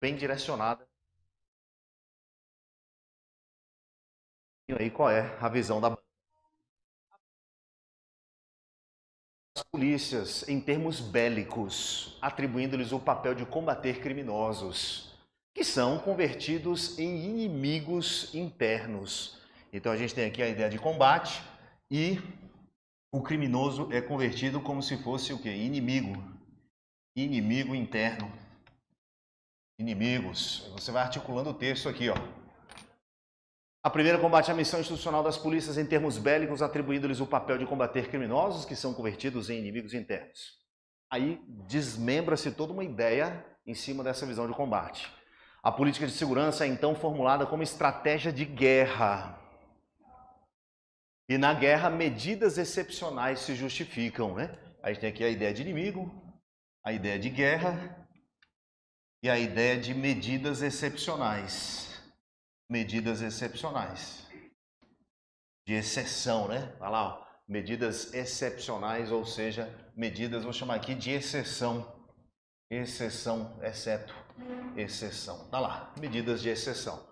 bem direcionada. E aí qual é a visão da As polícias, em termos bélicos, atribuindo-lhes o papel de combater criminosos, que são convertidos em inimigos internos. Então a gente tem aqui a ideia de combate e o criminoso é convertido como se fosse o quê? Inimigo. Inimigo interno inimigos. Você vai articulando o texto aqui, ó. A primeira combate à missão institucional das polícias em termos bélicos, atribuindo-lhes o papel de combater criminosos que são convertidos em inimigos internos. Aí desmembra-se toda uma ideia em cima dessa visão de combate. A política de segurança é então formulada como estratégia de guerra. E na guerra, medidas excepcionais se justificam, né? A gente tem aqui a ideia de inimigo, a ideia de guerra e a ideia de medidas excepcionais. Medidas excepcionais. De exceção, né? Olha lá, ó. medidas excepcionais, ou seja, medidas, vou chamar aqui de exceção. Exceção, exceto, exceção. Tá lá, medidas de exceção.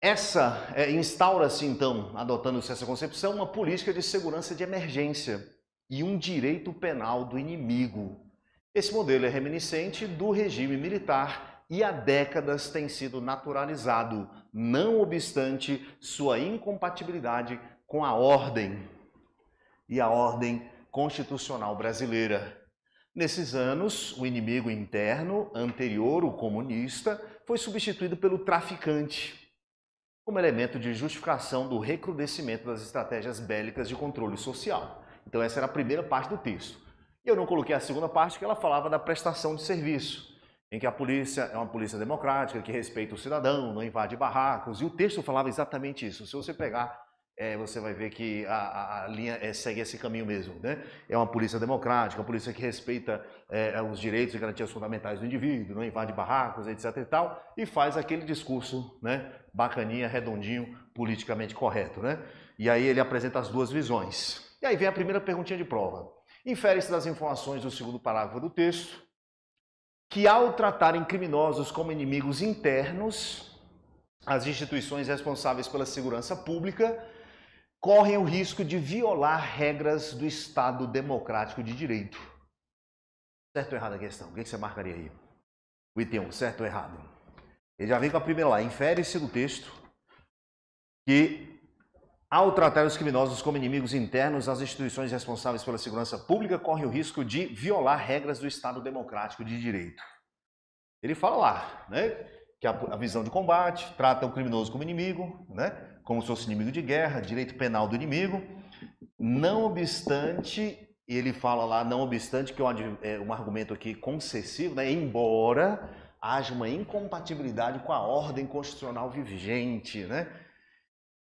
Essa é, instaura-se então, adotando-se essa concepção, uma política de segurança de emergência e um direito penal do inimigo esse modelo é reminiscente do regime militar e há décadas tem sido naturalizado, não obstante sua incompatibilidade com a ordem e a ordem constitucional brasileira. Nesses anos, o inimigo interno, anterior, o comunista, foi substituído pelo traficante, como elemento de justificação do recrudescimento das estratégias bélicas de controle social. Então, essa era a primeira parte do texto. E eu não coloquei a segunda parte que ela falava da prestação de serviço, em que a polícia é uma polícia democrática, que respeita o cidadão, não invade barracos. E o texto falava exatamente isso. Se você pegar, é, você vai ver que a, a linha é, segue esse caminho mesmo. Né? É uma polícia democrática, uma polícia que respeita é, é os direitos e garantias fundamentais do indivíduo, não invade barracos, etc. e tal, e faz aquele discurso né, bacaninha, redondinho, politicamente correto. Né? E aí ele apresenta as duas visões. E aí vem a primeira perguntinha de prova. Infere-se das informações do segundo parágrafo do texto que, ao tratarem criminosos como inimigos internos, as instituições responsáveis pela segurança pública correm o risco de violar regras do Estado democrático de direito. Certo ou errado a questão? O que é você marcaria aí? O item 1, certo ou errado? Ele já vem com a primeira lá. Infere-se do texto que ao tratar os criminosos como inimigos internos, as instituições responsáveis pela segurança pública correm o risco de violar regras do Estado democrático de direito. Ele fala lá, né, que a visão de combate trata o criminoso como inimigo, né, como se fosse inimigo de guerra, direito penal do inimigo. Não obstante, ele fala lá, não obstante que é um é, argumento aqui concessivo, né, embora haja uma incompatibilidade com a ordem constitucional vigente, né?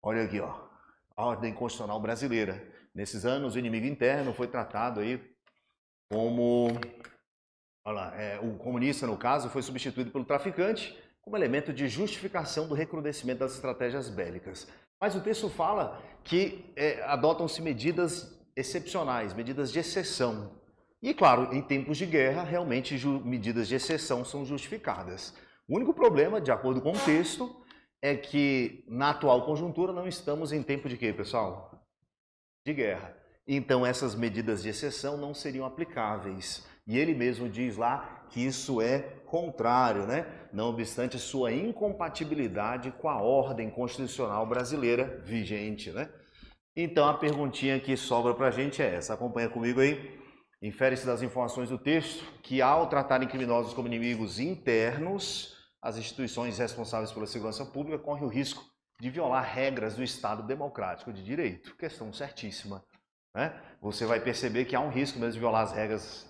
Olha aqui, ó a ordem constitucional brasileira. Nesses anos, o inimigo interno foi tratado aí como lá, é, o comunista, no caso, foi substituído pelo traficante como elemento de justificação do recrudescimento das estratégias bélicas. Mas o texto fala que é, adotam-se medidas excepcionais, medidas de exceção. E, claro, em tempos de guerra, realmente medidas de exceção são justificadas. O único problema, de acordo com o texto, é que na atual conjuntura não estamos em tempo de quê, pessoal? De guerra. Então essas medidas de exceção não seriam aplicáveis. E ele mesmo diz lá que isso é contrário, né? Não obstante sua incompatibilidade com a ordem constitucional brasileira vigente, né? Então a perguntinha que sobra para a gente é essa. Acompanha comigo aí. Infere-se das informações do texto que, ao tratarem criminosos como inimigos internos, as instituições responsáveis pela segurança pública correm o risco de violar regras do Estado democrático de direito. Questão certíssima. Né? Você vai perceber que há um risco mesmo de violar as regras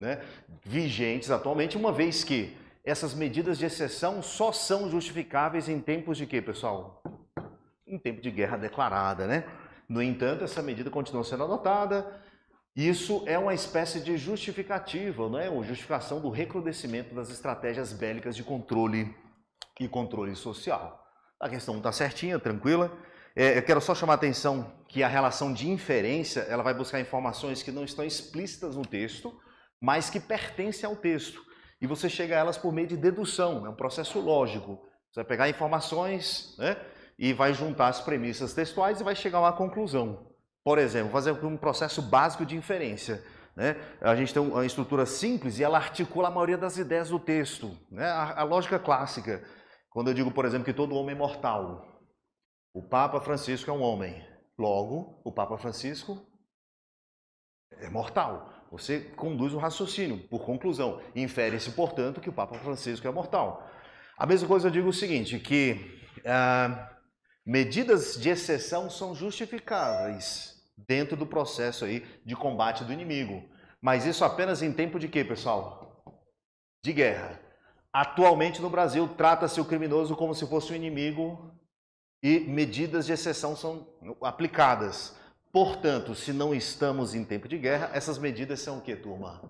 né, vigentes atualmente, uma vez que essas medidas de exceção só são justificáveis em tempos de quê, pessoal? Em tempo de guerra declarada, né? No entanto, essa medida continua sendo adotada, isso é uma espécie de justificativa, é? uma justificação do recrudescimento das estratégias bélicas de controle e controle social. A questão está certinha, tranquila. É, eu quero só chamar a atenção que a relação de inferência ela vai buscar informações que não estão explícitas no texto, mas que pertencem ao texto. E você chega a elas por meio de dedução, é um processo lógico. Você vai pegar informações né, e vai juntar as premissas textuais e vai chegar a uma conclusão. Por exemplo, fazer um processo básico de inferência. Né? A gente tem uma estrutura simples e ela articula a maioria das ideias do texto. Né? A, a lógica clássica, quando eu digo, por exemplo, que todo homem é mortal, o Papa Francisco é um homem. Logo, o Papa Francisco é mortal. Você conduz o raciocínio, por conclusão. Infere-se, portanto, que o Papa Francisco é mortal. A mesma coisa eu digo o seguinte, que ah, medidas de exceção são justificáveis dentro do processo aí de combate do inimigo. Mas isso apenas em tempo de quê, pessoal? De guerra. Atualmente no Brasil trata-se o criminoso como se fosse um inimigo e medidas de exceção são aplicadas. Portanto, se não estamos em tempo de guerra, essas medidas são o turma?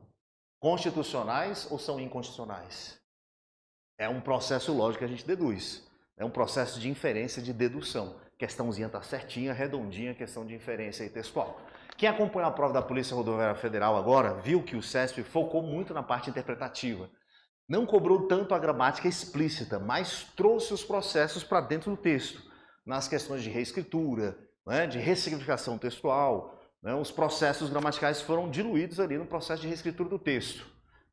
Constitucionais ou são inconstitucionais? É um processo lógico que a gente deduz. É um processo de inferência, de dedução. Questãozinha tá certinha, redondinha, questão de inferência e textual. Quem acompanhou a prova da Polícia Rodoviária Federal agora viu que o CESP focou muito na parte interpretativa. Não cobrou tanto a gramática explícita, mas trouxe os processos para dentro do texto, nas questões de reescritura, né, de ressignificação textual. Né, os processos gramaticais foram diluídos ali no processo de reescritura do texto.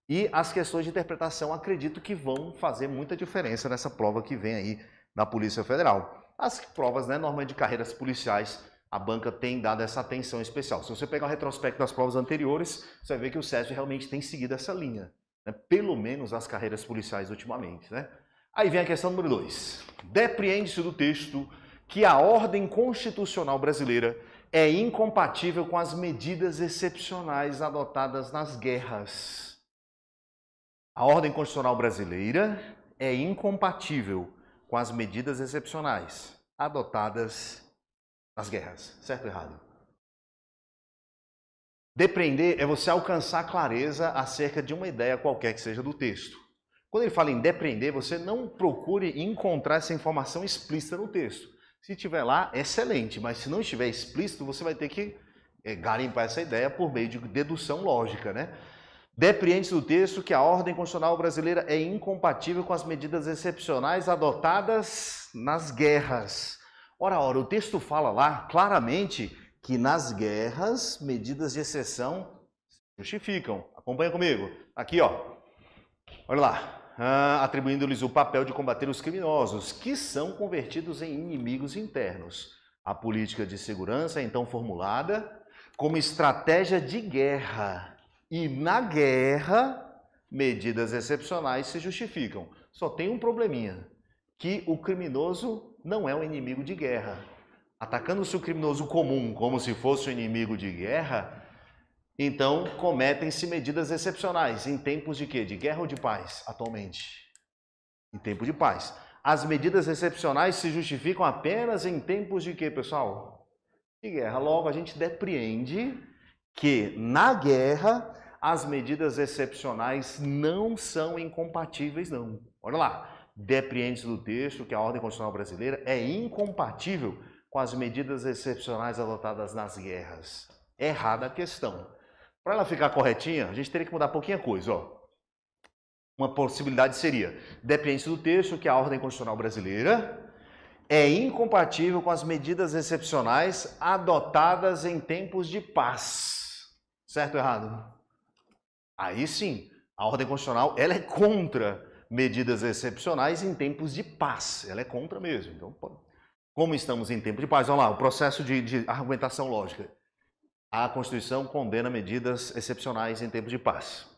E as questões de interpretação acredito que vão fazer muita diferença nessa prova que vem aí da Polícia Federal as provas, né, normalmente de carreiras policiais, a banca tem dado essa atenção especial. Se você pegar o retrospecto das provas anteriores, você vai ver que o SESP realmente tem seguido essa linha, né? pelo menos as carreiras policiais ultimamente. Né? Aí vem a questão número 2. Depreende-se do texto que a ordem constitucional brasileira é incompatível com as medidas excepcionais adotadas nas guerras. A ordem constitucional brasileira é incompatível com as medidas excepcionais adotadas nas guerras. Certo ou errado? Depreender é você alcançar clareza acerca de uma ideia qualquer que seja do texto. Quando ele fala em depreender, você não procure encontrar essa informação explícita no texto. Se tiver lá, excelente, mas se não estiver explícito, você vai ter que eh, garimpar essa ideia por meio de dedução lógica, né? Depreende-se do texto que a ordem constitucional brasileira é incompatível com as medidas excepcionais adotadas nas guerras. Ora, ora, o texto fala lá claramente que nas guerras medidas de exceção justificam. Acompanha comigo. Aqui, ó. Olha lá. Ah, atribuindo-lhes o papel de combater os criminosos, que são convertidos em inimigos internos. A política de segurança é então formulada como estratégia de guerra e na guerra, medidas excepcionais se justificam. Só tem um probleminha: que o criminoso não é um inimigo de guerra. Atacando-se o criminoso comum como se fosse um inimigo de guerra, então cometem-se medidas excepcionais em tempos de quê? De guerra ou de paz, atualmente? Em tempo de paz. As medidas excepcionais se justificam apenas em tempos de quê, pessoal? De guerra. Logo, a gente depreende que na guerra as medidas excepcionais não são incompatíveis, não. Olha lá, depreende do texto que a ordem constitucional brasileira é incompatível com as medidas excepcionais adotadas nas guerras. Errada a questão. Para ela ficar corretinha, a gente teria que mudar pouquinha coisa, ó. Uma possibilidade seria: depende do texto que a ordem constitucional brasileira é incompatível com as medidas excepcionais adotadas em tempos de paz. Certo ou errado? Aí sim, a ordem constitucional ela é contra medidas excepcionais em tempos de paz. Ela é contra mesmo. Então, como estamos em tempo de paz, Olha lá, o processo de, de argumentação lógica. A Constituição condena medidas excepcionais em tempos de paz.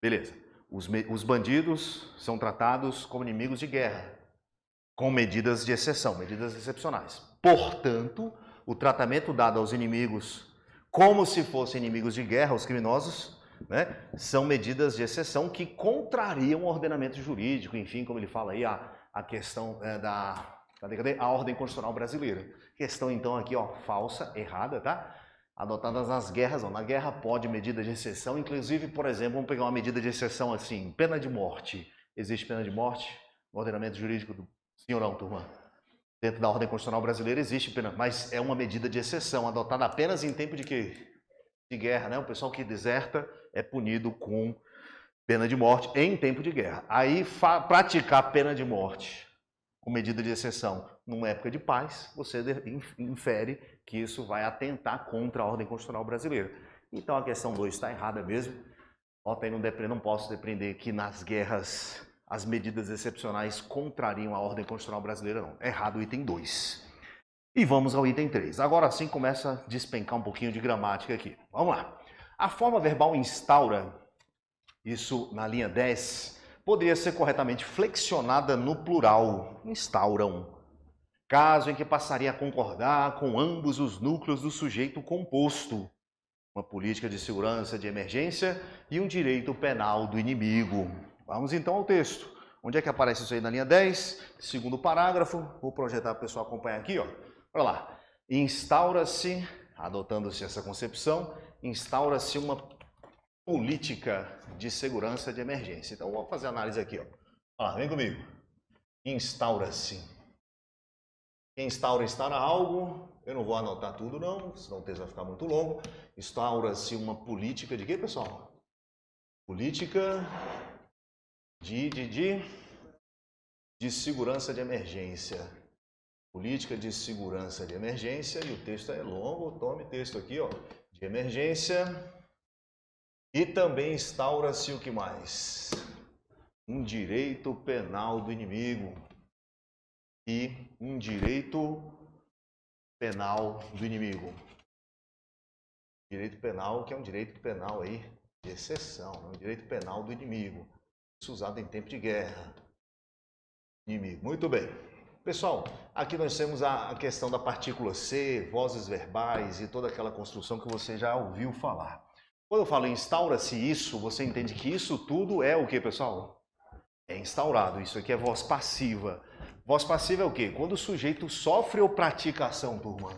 Beleza. Os, os bandidos são tratados como inimigos de guerra, com medidas de exceção, medidas excepcionais. Portanto, o tratamento dado aos inimigos como se fossem inimigos de guerra, os criminosos, né, são medidas de exceção que contrariam o ordenamento jurídico, enfim, como ele fala aí, a, a questão é, da cadê, cadê? A ordem constitucional brasileira. Questão, então, aqui, ó, falsa, errada, tá? Adotadas nas guerras, ó, na guerra pode medida de exceção, inclusive, por exemplo, vamos pegar uma medida de exceção assim, pena de morte. Existe pena de morte no ordenamento jurídico do senhor turma? dentro da ordem constitucional brasileira existe pena, mas é uma medida de exceção, adotada apenas em tempo de que de guerra, né? O pessoal que deserta é punido com pena de morte em tempo de guerra. Aí praticar pena de morte com medida de exceção numa época de paz, você infere que isso vai atentar contra a ordem constitucional brasileira. Então a questão 2 está errada mesmo. Nota não, não posso depender que nas guerras as medidas excepcionais contrariam a ordem constitucional brasileira, não. Errado o item 2. E vamos ao item 3. Agora sim começa a despencar um pouquinho de gramática aqui. Vamos lá. A forma verbal instaura, isso na linha 10, poderia ser corretamente flexionada no plural, instauram, caso em que passaria a concordar com ambos os núcleos do sujeito composto, uma política de segurança de emergência e um direito penal do inimigo. Vamos então ao texto. Onde é que aparece isso aí na linha 10? Segundo parágrafo. Vou projetar para o pessoal acompanhar aqui, ó. Olha lá. Instaura-se, adotando-se essa concepção, instaura-se uma política de segurança de emergência. Então, vou fazer a análise aqui, ó. Olha lá, vem comigo. Instaura-se. Quem instaura, instaura algo. Eu não vou anotar tudo, não, senão o texto vai ficar muito longo. Instaura-se uma política de quê, pessoal? Política de, de, de, de segurança de emergência. Política de segurança de emergência, e o texto é longo, tome texto aqui, ó, de emergência. E também instaura-se o que mais? Um direito penal do inimigo e um direito penal do inimigo. Direito penal, que é um direito penal aí de exceção, né? um direito penal do inimigo usada em tempo de guerra. Inimigo. Muito bem. Pessoal, aqui nós temos a questão da partícula C, vozes verbais e toda aquela construção que você já ouviu falar. Quando eu falo instaura-se isso, você entende que isso tudo é o que, pessoal? É instaurado. Isso aqui é voz passiva. Voz passiva é o quê? Quando o sujeito sofre ou pratica ação, turma.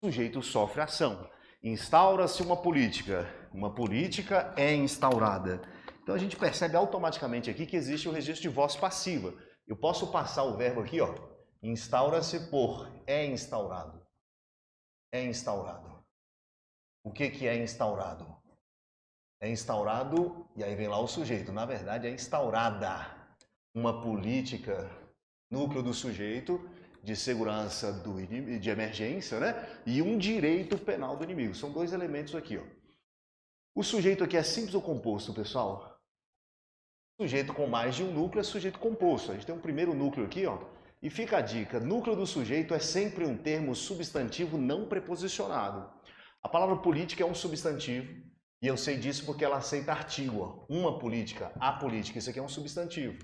O sujeito sofre ação. Instaura-se uma política. Uma política é instaurada. Então a gente percebe automaticamente aqui que existe o registro de voz passiva. Eu posso passar o verbo aqui, ó, instaura-se por, é instaurado. É instaurado. O que, que é instaurado? É instaurado, e aí vem lá o sujeito. Na verdade, é instaurada uma política, núcleo do sujeito, de segurança do, de emergência, né? E um direito penal do inimigo. São dois elementos aqui, ó. O sujeito aqui é simples ou composto, pessoal? Sujeito com mais de um núcleo é sujeito composto. A gente tem um primeiro núcleo aqui, ó. E fica a dica: núcleo do sujeito é sempre um termo substantivo não preposicionado. A palavra política é um substantivo, e eu sei disso porque ela aceita artigo. Ó. Uma política, a política. Isso aqui é um substantivo.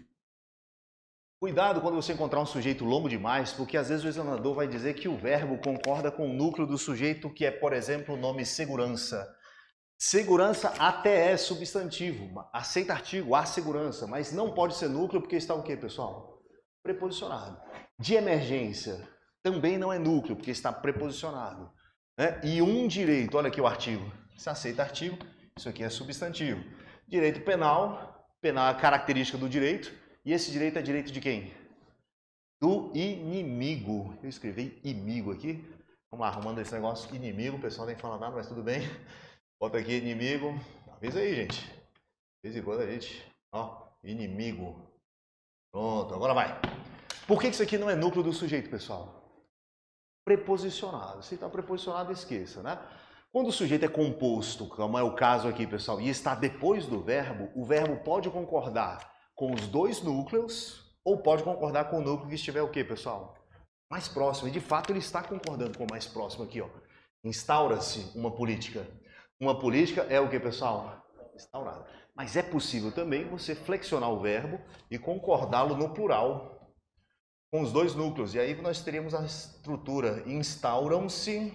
Cuidado quando você encontrar um sujeito longo demais, porque às vezes o examinador vai dizer que o verbo concorda com o núcleo do sujeito, que é, por exemplo, o nome segurança. Segurança até é substantivo, aceita artigo, há segurança, mas não pode ser núcleo porque está o quê, pessoal? Preposicionado. De emergência também não é núcleo porque está preposicionado. Né? E um direito, olha aqui o artigo, se aceita artigo, isso aqui é substantivo. Direito penal, penal é característica do direito, e esse direito é direito de quem? Do inimigo. Eu escrevi inimigo aqui, vamos lá, arrumando esse negócio, inimigo, o pessoal nem fala nada, mas tudo bem. Bota aqui inimigo. Avisa aí, gente. De vez quando a gente. Ó, inimigo. Pronto, agora vai. Por que isso aqui não é núcleo do sujeito, pessoal? Preposicionado. Se está preposicionado, esqueça, né? Quando o sujeito é composto, como é o caso aqui, pessoal, e está depois do verbo, o verbo pode concordar com os dois núcleos ou pode concordar com o núcleo que estiver o quê, pessoal? Mais próximo. E de fato ele está concordando com o mais próximo aqui, ó. Instaura-se uma política uma política é o que, pessoal? Instaurada. Mas é possível também você flexionar o verbo e concordá-lo no plural, com os dois núcleos. E aí nós teríamos a estrutura instauram-se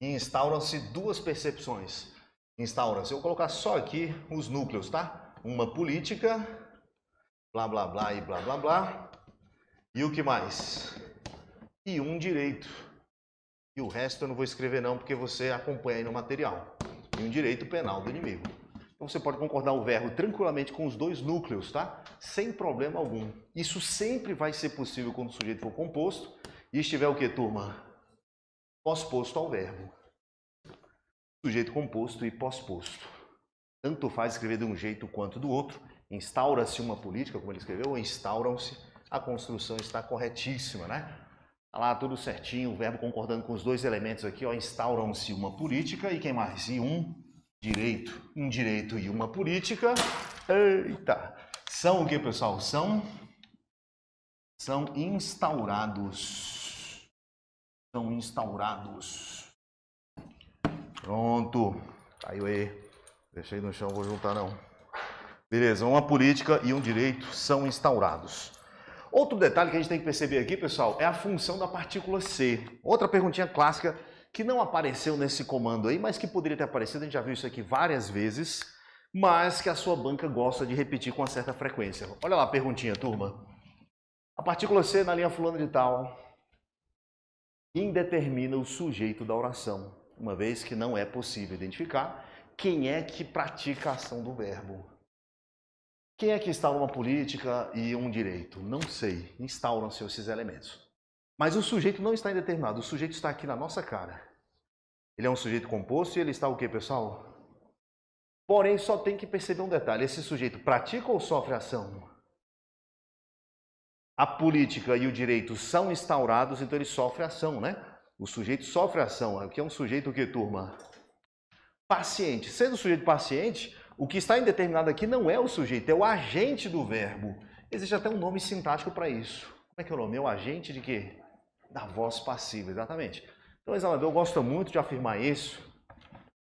e instauram-se duas percepções. Instauram-se. Eu vou colocar só aqui os núcleos, tá? Uma política, blá blá blá e blá blá blá. E o que mais? E um direito. E o resto eu não vou escrever não, porque você acompanha aí no material. E um direito penal do inimigo. Então você pode concordar o verbo tranquilamente com os dois núcleos, tá? Sem problema algum. Isso sempre vai ser possível quando o sujeito for composto e estiver o que, turma? Pós-posto ao verbo. Sujeito composto e pós-posto. Tanto faz escrever de um jeito quanto do outro. Instaura-se uma política, como ele escreveu, ou instauram-se. A construção está corretíssima, né? Olha tá lá, tudo certinho, o verbo concordando com os dois elementos aqui, ó, instauram-se uma política e quem mais? E um direito, um direito e uma política. Eita! São o que, pessoal? São são instaurados. São instaurados. Pronto. Caiu aí. Deixei no chão, vou juntar não. Beleza, uma política e um direito são instaurados. Outro detalhe que a gente tem que perceber aqui, pessoal, é a função da partícula C. Outra perguntinha clássica que não apareceu nesse comando aí, mas que poderia ter aparecido, a gente já viu isso aqui várias vezes, mas que a sua banca gosta de repetir com uma certa frequência. Olha lá a perguntinha, turma. A partícula C na linha fulano de tal indetermina o sujeito da oração, uma vez que não é possível identificar quem é que pratica a ação do verbo. Quem é que instala uma política e um direito? Não sei. Instauram-se esses elementos. Mas o sujeito não está indeterminado, o sujeito está aqui na nossa cara. Ele é um sujeito composto e ele está o que, pessoal? Porém, só tem que perceber um detalhe: esse sujeito pratica ou sofre ação? A política e o direito são instaurados, então ele sofre ação, né? O sujeito sofre ação. O que é um sujeito que, turma? Paciente. Sendo um sujeito paciente, o que está indeterminado aqui não é o sujeito, é o agente do verbo. Existe até um nome sintático para isso. Como é que é o nome? É o agente de quê? Da voz passiva, exatamente. Então, o examinador gosta muito de afirmar isso.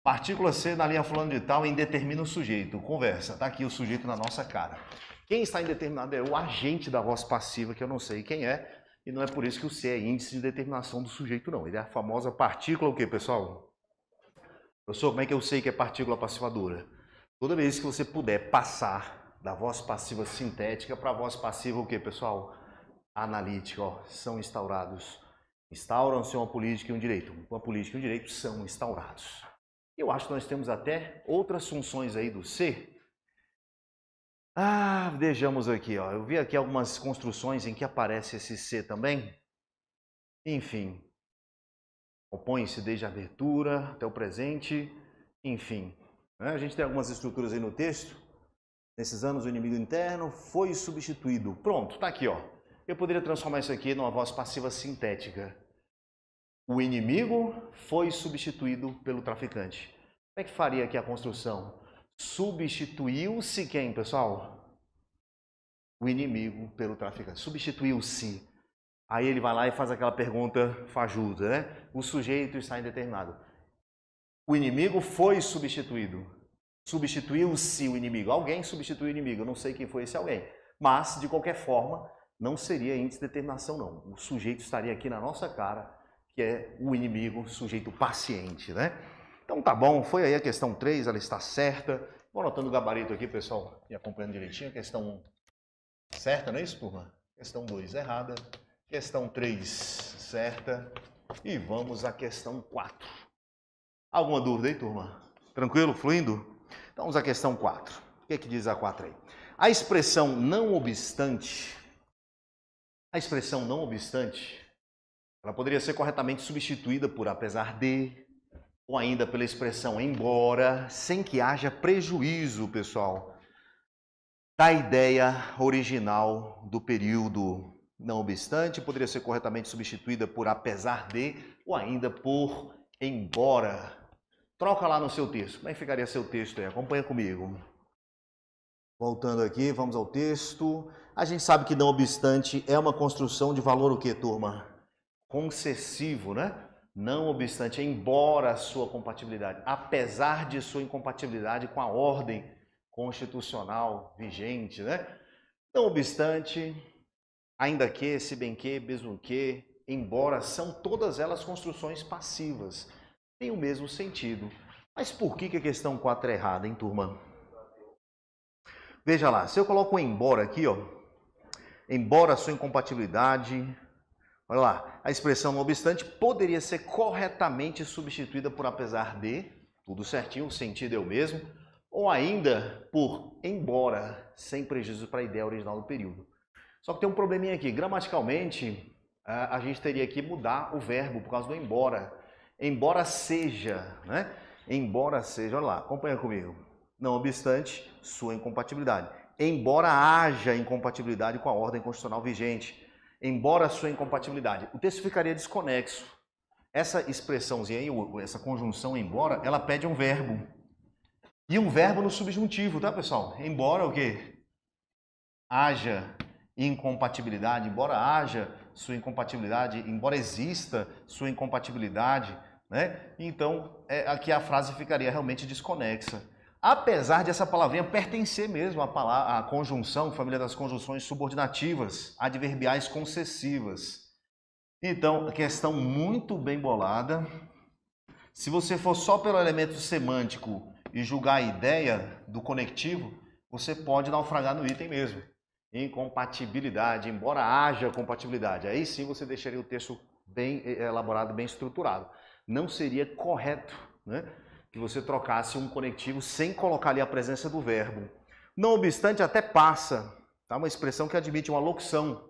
Partícula C na linha fulano de tal indetermina o sujeito. Conversa, está aqui o sujeito na nossa cara. Quem está indeterminado é o agente da voz passiva, que eu não sei quem é, e não é por isso que o C é índice de determinação do sujeito, não. Ele é a famosa partícula, o quê, pessoal? Professor, como é que eu sei que é partícula passivadora? Toda vez que você puder passar da voz passiva sintética para a voz passiva o que, pessoal? Analítica, ó, são instaurados. Instauram-se uma política e um direito. Uma política e um direito são instaurados. Eu acho que nós temos até outras funções aí do ser. Ah, vejamos aqui, ó. Eu vi aqui algumas construções em que aparece esse ser também. Enfim, opõe se desde a abertura até o presente, enfim. Né? A gente tem algumas estruturas aí no texto. Nesses anos, o inimigo interno foi substituído. Pronto, está aqui. Ó. Eu poderia transformar isso aqui numa voz passiva sintética. O inimigo foi substituído pelo traficante. Como é que faria aqui a construção? Substituiu-se quem, pessoal? O inimigo pelo traficante. Substituiu-se. Aí ele vai lá e faz aquela pergunta fajuda, né? O sujeito está indeterminado o inimigo foi substituído. Substituiu-se o inimigo. Alguém substituiu o inimigo. Eu não sei quem foi esse alguém. Mas, de qualquer forma, não seria índice de determinação, não. O sujeito estaria aqui na nossa cara, que é o inimigo, sujeito paciente, né? Então tá bom, foi aí a questão 3, ela está certa. Vou anotando o gabarito aqui, pessoal, e acompanhando direitinho. Questão 1, certa, não é isso, turma? Questão 2, errada. Questão 3, certa. E vamos à questão 4. Alguma dúvida aí, turma? Tranquilo? Fluindo? Então, vamos à questão 4. O que, é que diz a 4 aí? A expressão não obstante, a expressão não obstante, ela poderia ser corretamente substituída por apesar de, ou ainda pela expressão embora, sem que haja prejuízo, pessoal, da ideia original do período. Não obstante, poderia ser corretamente substituída por apesar de, ou ainda por embora. Troca lá no seu texto. Como é que ficaria seu texto aí? Acompanha comigo. Voltando aqui, vamos ao texto. A gente sabe que não obstante é uma construção de valor o que, turma? Concessivo, né? Não obstante, embora a sua compatibilidade, apesar de sua incompatibilidade com a ordem constitucional vigente, né? Não obstante, ainda que, se bem que, mesmo que, embora, são todas elas construções passivas tem o mesmo sentido. Mas por que, a questão 4 é errada, hein, turma? Veja lá, se eu coloco um embora aqui, ó, embora a sua incompatibilidade, olha lá, a expressão não obstante poderia ser corretamente substituída por apesar de, tudo certinho, o sentido é o mesmo, ou ainda por embora, sem prejuízo para a ideia original do período. Só que tem um probleminha aqui, gramaticalmente, a gente teria que mudar o verbo por causa do embora. Embora seja, né? Embora seja, olha lá, acompanha comigo. Não obstante sua incompatibilidade. Embora haja incompatibilidade com a ordem constitucional vigente. Embora sua incompatibilidade. O texto ficaria desconexo. Essa expressãozinha aí, essa conjunção embora, ela pede um verbo. E um verbo no subjuntivo, tá, pessoal? Embora o quê? Haja incompatibilidade, embora haja sua incompatibilidade, embora exista sua incompatibilidade, né? Então, é, aqui a frase ficaria realmente desconexa. Apesar de essa palavrinha pertencer mesmo à, palavra, à conjunção, família das conjunções subordinativas, adverbiais concessivas. Então, questão muito bem bolada. Se você for só pelo elemento semântico e julgar a ideia do conectivo, você pode naufragar no item mesmo. Incompatibilidade, embora haja compatibilidade. Aí sim você deixaria o texto bem eh, elaborado, bem estruturado não seria correto né, que você trocasse um conectivo sem colocar ali a presença do verbo. Não obstante, até passa, tá? uma expressão que admite uma locução,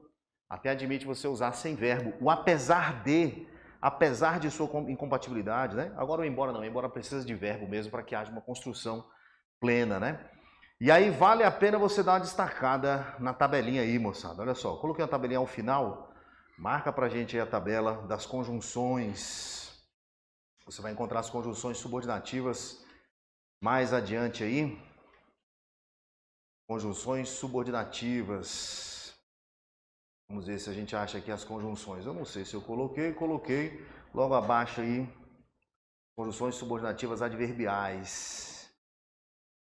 até admite você usar sem verbo. O apesar de, apesar de sua incompatibilidade, né? agora o embora não, embora precisa de verbo mesmo para que haja uma construção plena. Né? E aí vale a pena você dar uma destacada na tabelinha aí, moçada. Olha só, coloquei a tabelinha ao final, marca para gente aí a tabela das conjunções você vai encontrar as conjunções subordinativas mais adiante aí. Conjunções subordinativas. Vamos ver se a gente acha aqui as conjunções. Eu não sei se eu coloquei, coloquei. Logo abaixo aí, conjunções subordinativas adverbiais.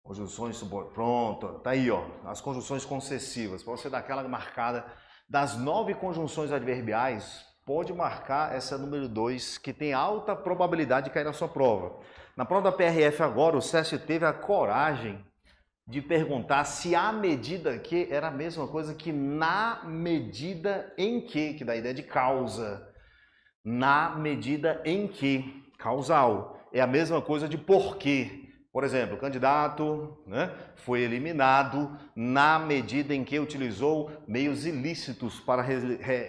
Conjunções subordinativas. Pronto, tá aí, ó. As conjunções concessivas. Para você dar aquela marcada das nove conjunções adverbiais, pode marcar essa número 2, que tem alta probabilidade de cair na sua prova. Na prova da PRF agora, o Cécio teve a coragem de perguntar se a medida que era a mesma coisa que na medida em que, que dá a ideia de causa. Na medida em que, causal, é a mesma coisa de porquê. Por exemplo, o candidato né, foi eliminado na medida em que utilizou meios ilícitos para a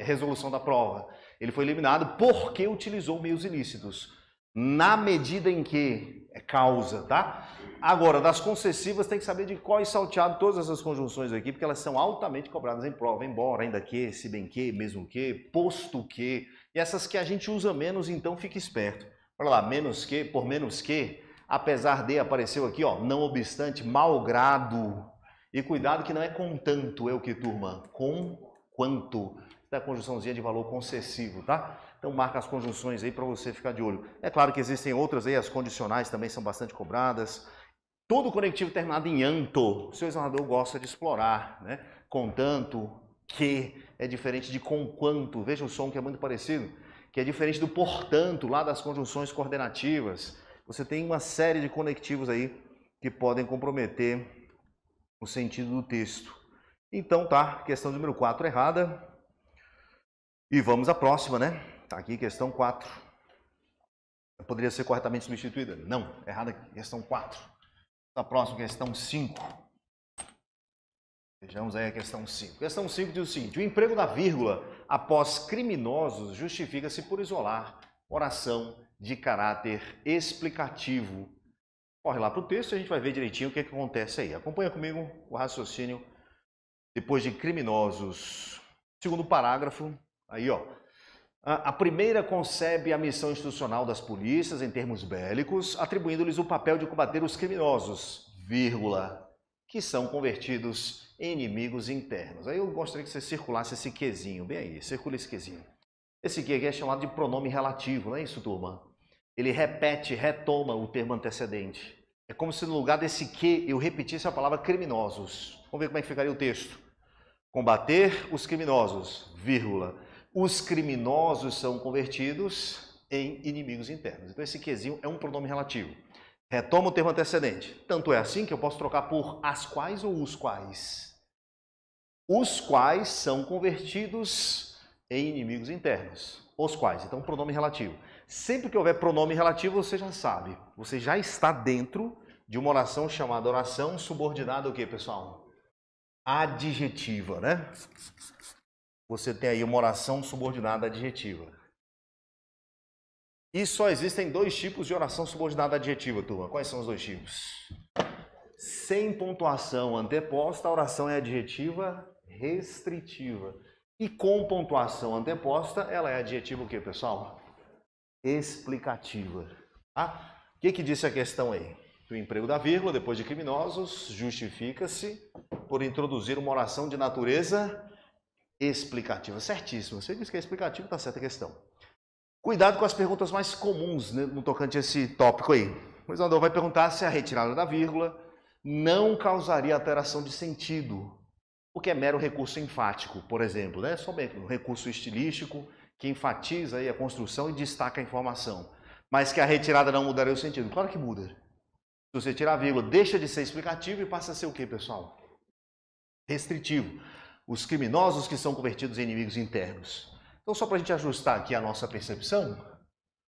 resolução da prova ele foi eliminado porque utilizou meios ilícitos. Na medida em que é causa, tá? Agora, das concessivas, tem que saber de qual e é salteado todas essas conjunções aqui, porque elas são altamente cobradas em prova, embora, ainda que, se bem que, mesmo que, posto que. E essas que a gente usa menos, então fique esperto. Olha lá, menos que, por menos que, apesar de, apareceu aqui, ó, não obstante, malgrado. E cuidado que não é com tanto, é o que turma, com quanto da conjunçãozinha de valor concessivo, tá? Então marca as conjunções aí para você ficar de olho. É claro que existem outras aí, as condicionais também são bastante cobradas. Todo conectivo terminado em anto, o seu examinador gosta de explorar, né? Contanto, que é diferente de com quanto, Veja o som que é muito parecido, que é diferente do portanto lá das conjunções coordenativas. Você tem uma série de conectivos aí que podem comprometer o sentido do texto. Então tá, questão número 4 errada. E vamos à próxima, né? Está aqui questão 4. Poderia ser corretamente substituída? Não, errada aqui. Questão 4. A próxima, questão 5. Vejamos aí a questão 5. Questão 5 diz o seguinte: o emprego da vírgula após criminosos justifica-se por isolar oração de caráter explicativo. Corre lá para o texto e a gente vai ver direitinho o que, é que acontece aí. Acompanha comigo o raciocínio depois de criminosos. Segundo parágrafo, Aí, ó. A primeira concebe a missão institucional das polícias em termos bélicos, atribuindo-lhes o papel de combater os criminosos, vírgula, que são convertidos em inimigos internos. Aí eu gostaria que você circulasse esse quezinho, bem aí, circula esse quezinho. Esse que aqui é chamado de pronome relativo, não é isso, turma? Ele repete, retoma o termo antecedente. É como se no lugar desse que eu repetisse a palavra criminosos. Vamos ver como é que ficaria o texto. Combater os criminosos, vírgula os criminosos são convertidos em inimigos internos. Então, esse quezinho é um pronome relativo. Retoma o termo antecedente. Tanto é assim que eu posso trocar por as quais ou os quais. Os quais são convertidos em inimigos internos. Os quais. Então, pronome relativo. Sempre que houver pronome relativo, você já sabe. Você já está dentro de uma oração chamada oração subordinada o quê, pessoal? Adjetiva, né? você tem aí uma oração subordinada adjetiva. E só existem dois tipos de oração subordinada adjetiva, turma. Quais são os dois tipos? Sem pontuação anteposta, a oração é adjetiva restritiva. E com pontuação anteposta, ela é adjetiva o quê, pessoal? Explicativa. Tá? O que, que disse a questão aí? Que o emprego da vírgula, depois de criminosos, justifica-se por introduzir uma oração de natureza explicativa. Certíssimo. Você disse que é explicativo, está certa a questão. Cuidado com as perguntas mais comuns né, no tocante a esse tópico aí. O examinador vai perguntar se a retirada da vírgula não causaria alteração de sentido, o que é mero recurso enfático, por exemplo, né? somente um recurso estilístico que enfatiza aí a construção e destaca a informação, mas que a retirada não mudaria o sentido. Claro que muda. Se você tirar a vírgula, deixa de ser explicativo e passa a ser o quê, pessoal? Restritivo os criminosos que são convertidos em inimigos internos. Então, só para a gente ajustar aqui a nossa percepção, vou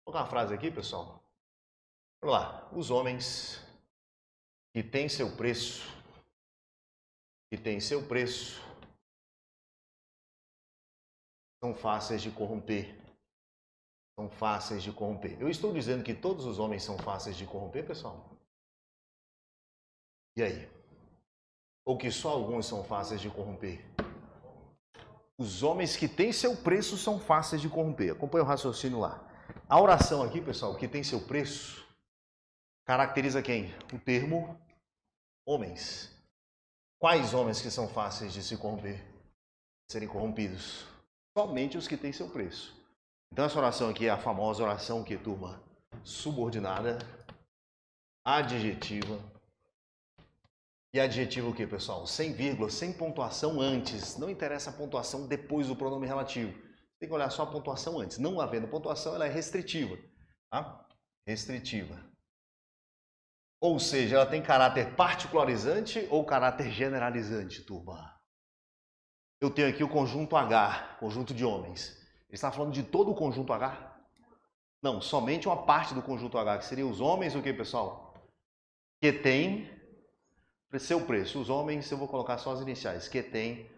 colocar uma frase aqui, pessoal. Vamos lá. Os homens que têm seu preço, que têm seu preço, são fáceis de corromper. São fáceis de corromper. Eu estou dizendo que todos os homens são fáceis de corromper, pessoal? E aí? Ou que só alguns são fáceis de corromper? Os homens que têm seu preço são fáceis de corromper. Acompanha o raciocínio lá. A oração aqui, pessoal, que tem seu preço, caracteriza quem? O termo homens. Quais homens que são fáceis de se corromper, serem corrompidos? Somente os que têm seu preço. Então essa oração aqui é a famosa oração que turma subordinada, adjetiva, e adjetivo o que, pessoal? Sem vírgula, sem pontuação antes. Não interessa a pontuação depois do pronome relativo. Tem que olhar só a pontuação antes. Não havendo pontuação, ela é restritiva. Tá? Restritiva. Ou seja, ela tem caráter particularizante ou caráter generalizante, turma. Eu tenho aqui o conjunto H, conjunto de homens. Ele está falando de todo o conjunto H? Não, somente uma parte do conjunto H, que seria os homens, o que, pessoal? Que tem seu preço. Os homens eu vou colocar só as iniciais, que tem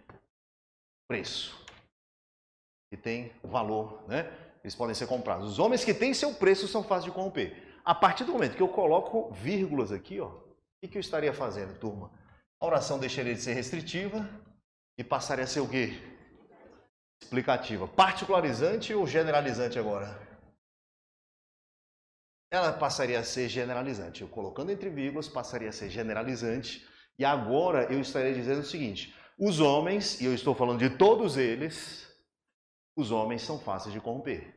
preço, que tem valor, né? Eles podem ser comprados. Os homens que têm seu preço são fáceis de corromper. A partir do momento que eu coloco vírgulas aqui, ó, o que eu estaria fazendo, turma? A oração deixaria de ser restritiva e passaria a ser o quê? Explicativa. Particularizante ou generalizante agora? ela passaria a ser generalizante. Eu colocando entre vírgulas, passaria a ser generalizante. E agora eu estaria dizendo o seguinte: os homens, e eu estou falando de todos eles, os homens são fáceis de corromper.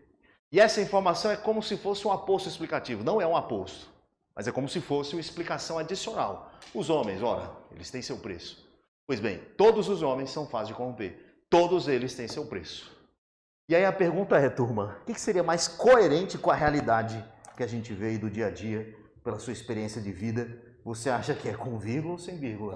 E essa informação é como se fosse um aposto explicativo. Não é um aposto, mas é como se fosse uma explicação adicional. Os homens, ora, eles têm seu preço. Pois bem, todos os homens são fáceis de corromper. Todos eles têm seu preço. E aí a pergunta é, turma, o que seria mais coerente com a realidade? que a gente vê aí do dia a dia, pela sua experiência de vida, você acha que é com vírgula ou sem vírgula?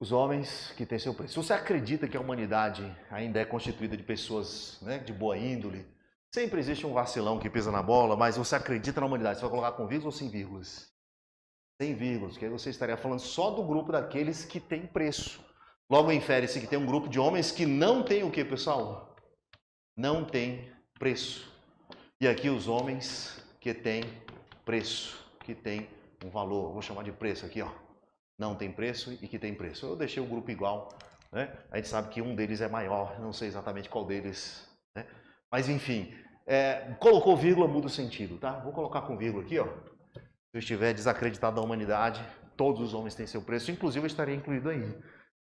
Os homens que têm seu preço. Você acredita que a humanidade ainda é constituída de pessoas né, de boa índole? Sempre existe um vacilão que pisa na bola, mas você acredita na humanidade. Você vai colocar com vírgula ou sem vírgulas? Sem vírgulas, que aí você estaria falando só do grupo daqueles que têm preço. Logo infere-se que tem um grupo de homens que não tem o que, pessoal? Não tem preço. E aqui os homens que têm preço, que têm um valor, vou chamar de preço aqui, ó. Não tem preço e que tem preço. Eu deixei o grupo igual, né? A gente sabe que um deles é maior, não sei exatamente qual deles, né? Mas enfim, é, colocou vírgula, muda o sentido, tá? Vou colocar com vírgula aqui, ó. Se eu estiver desacreditado da humanidade, todos os homens têm seu preço, inclusive eu estaria incluído aí.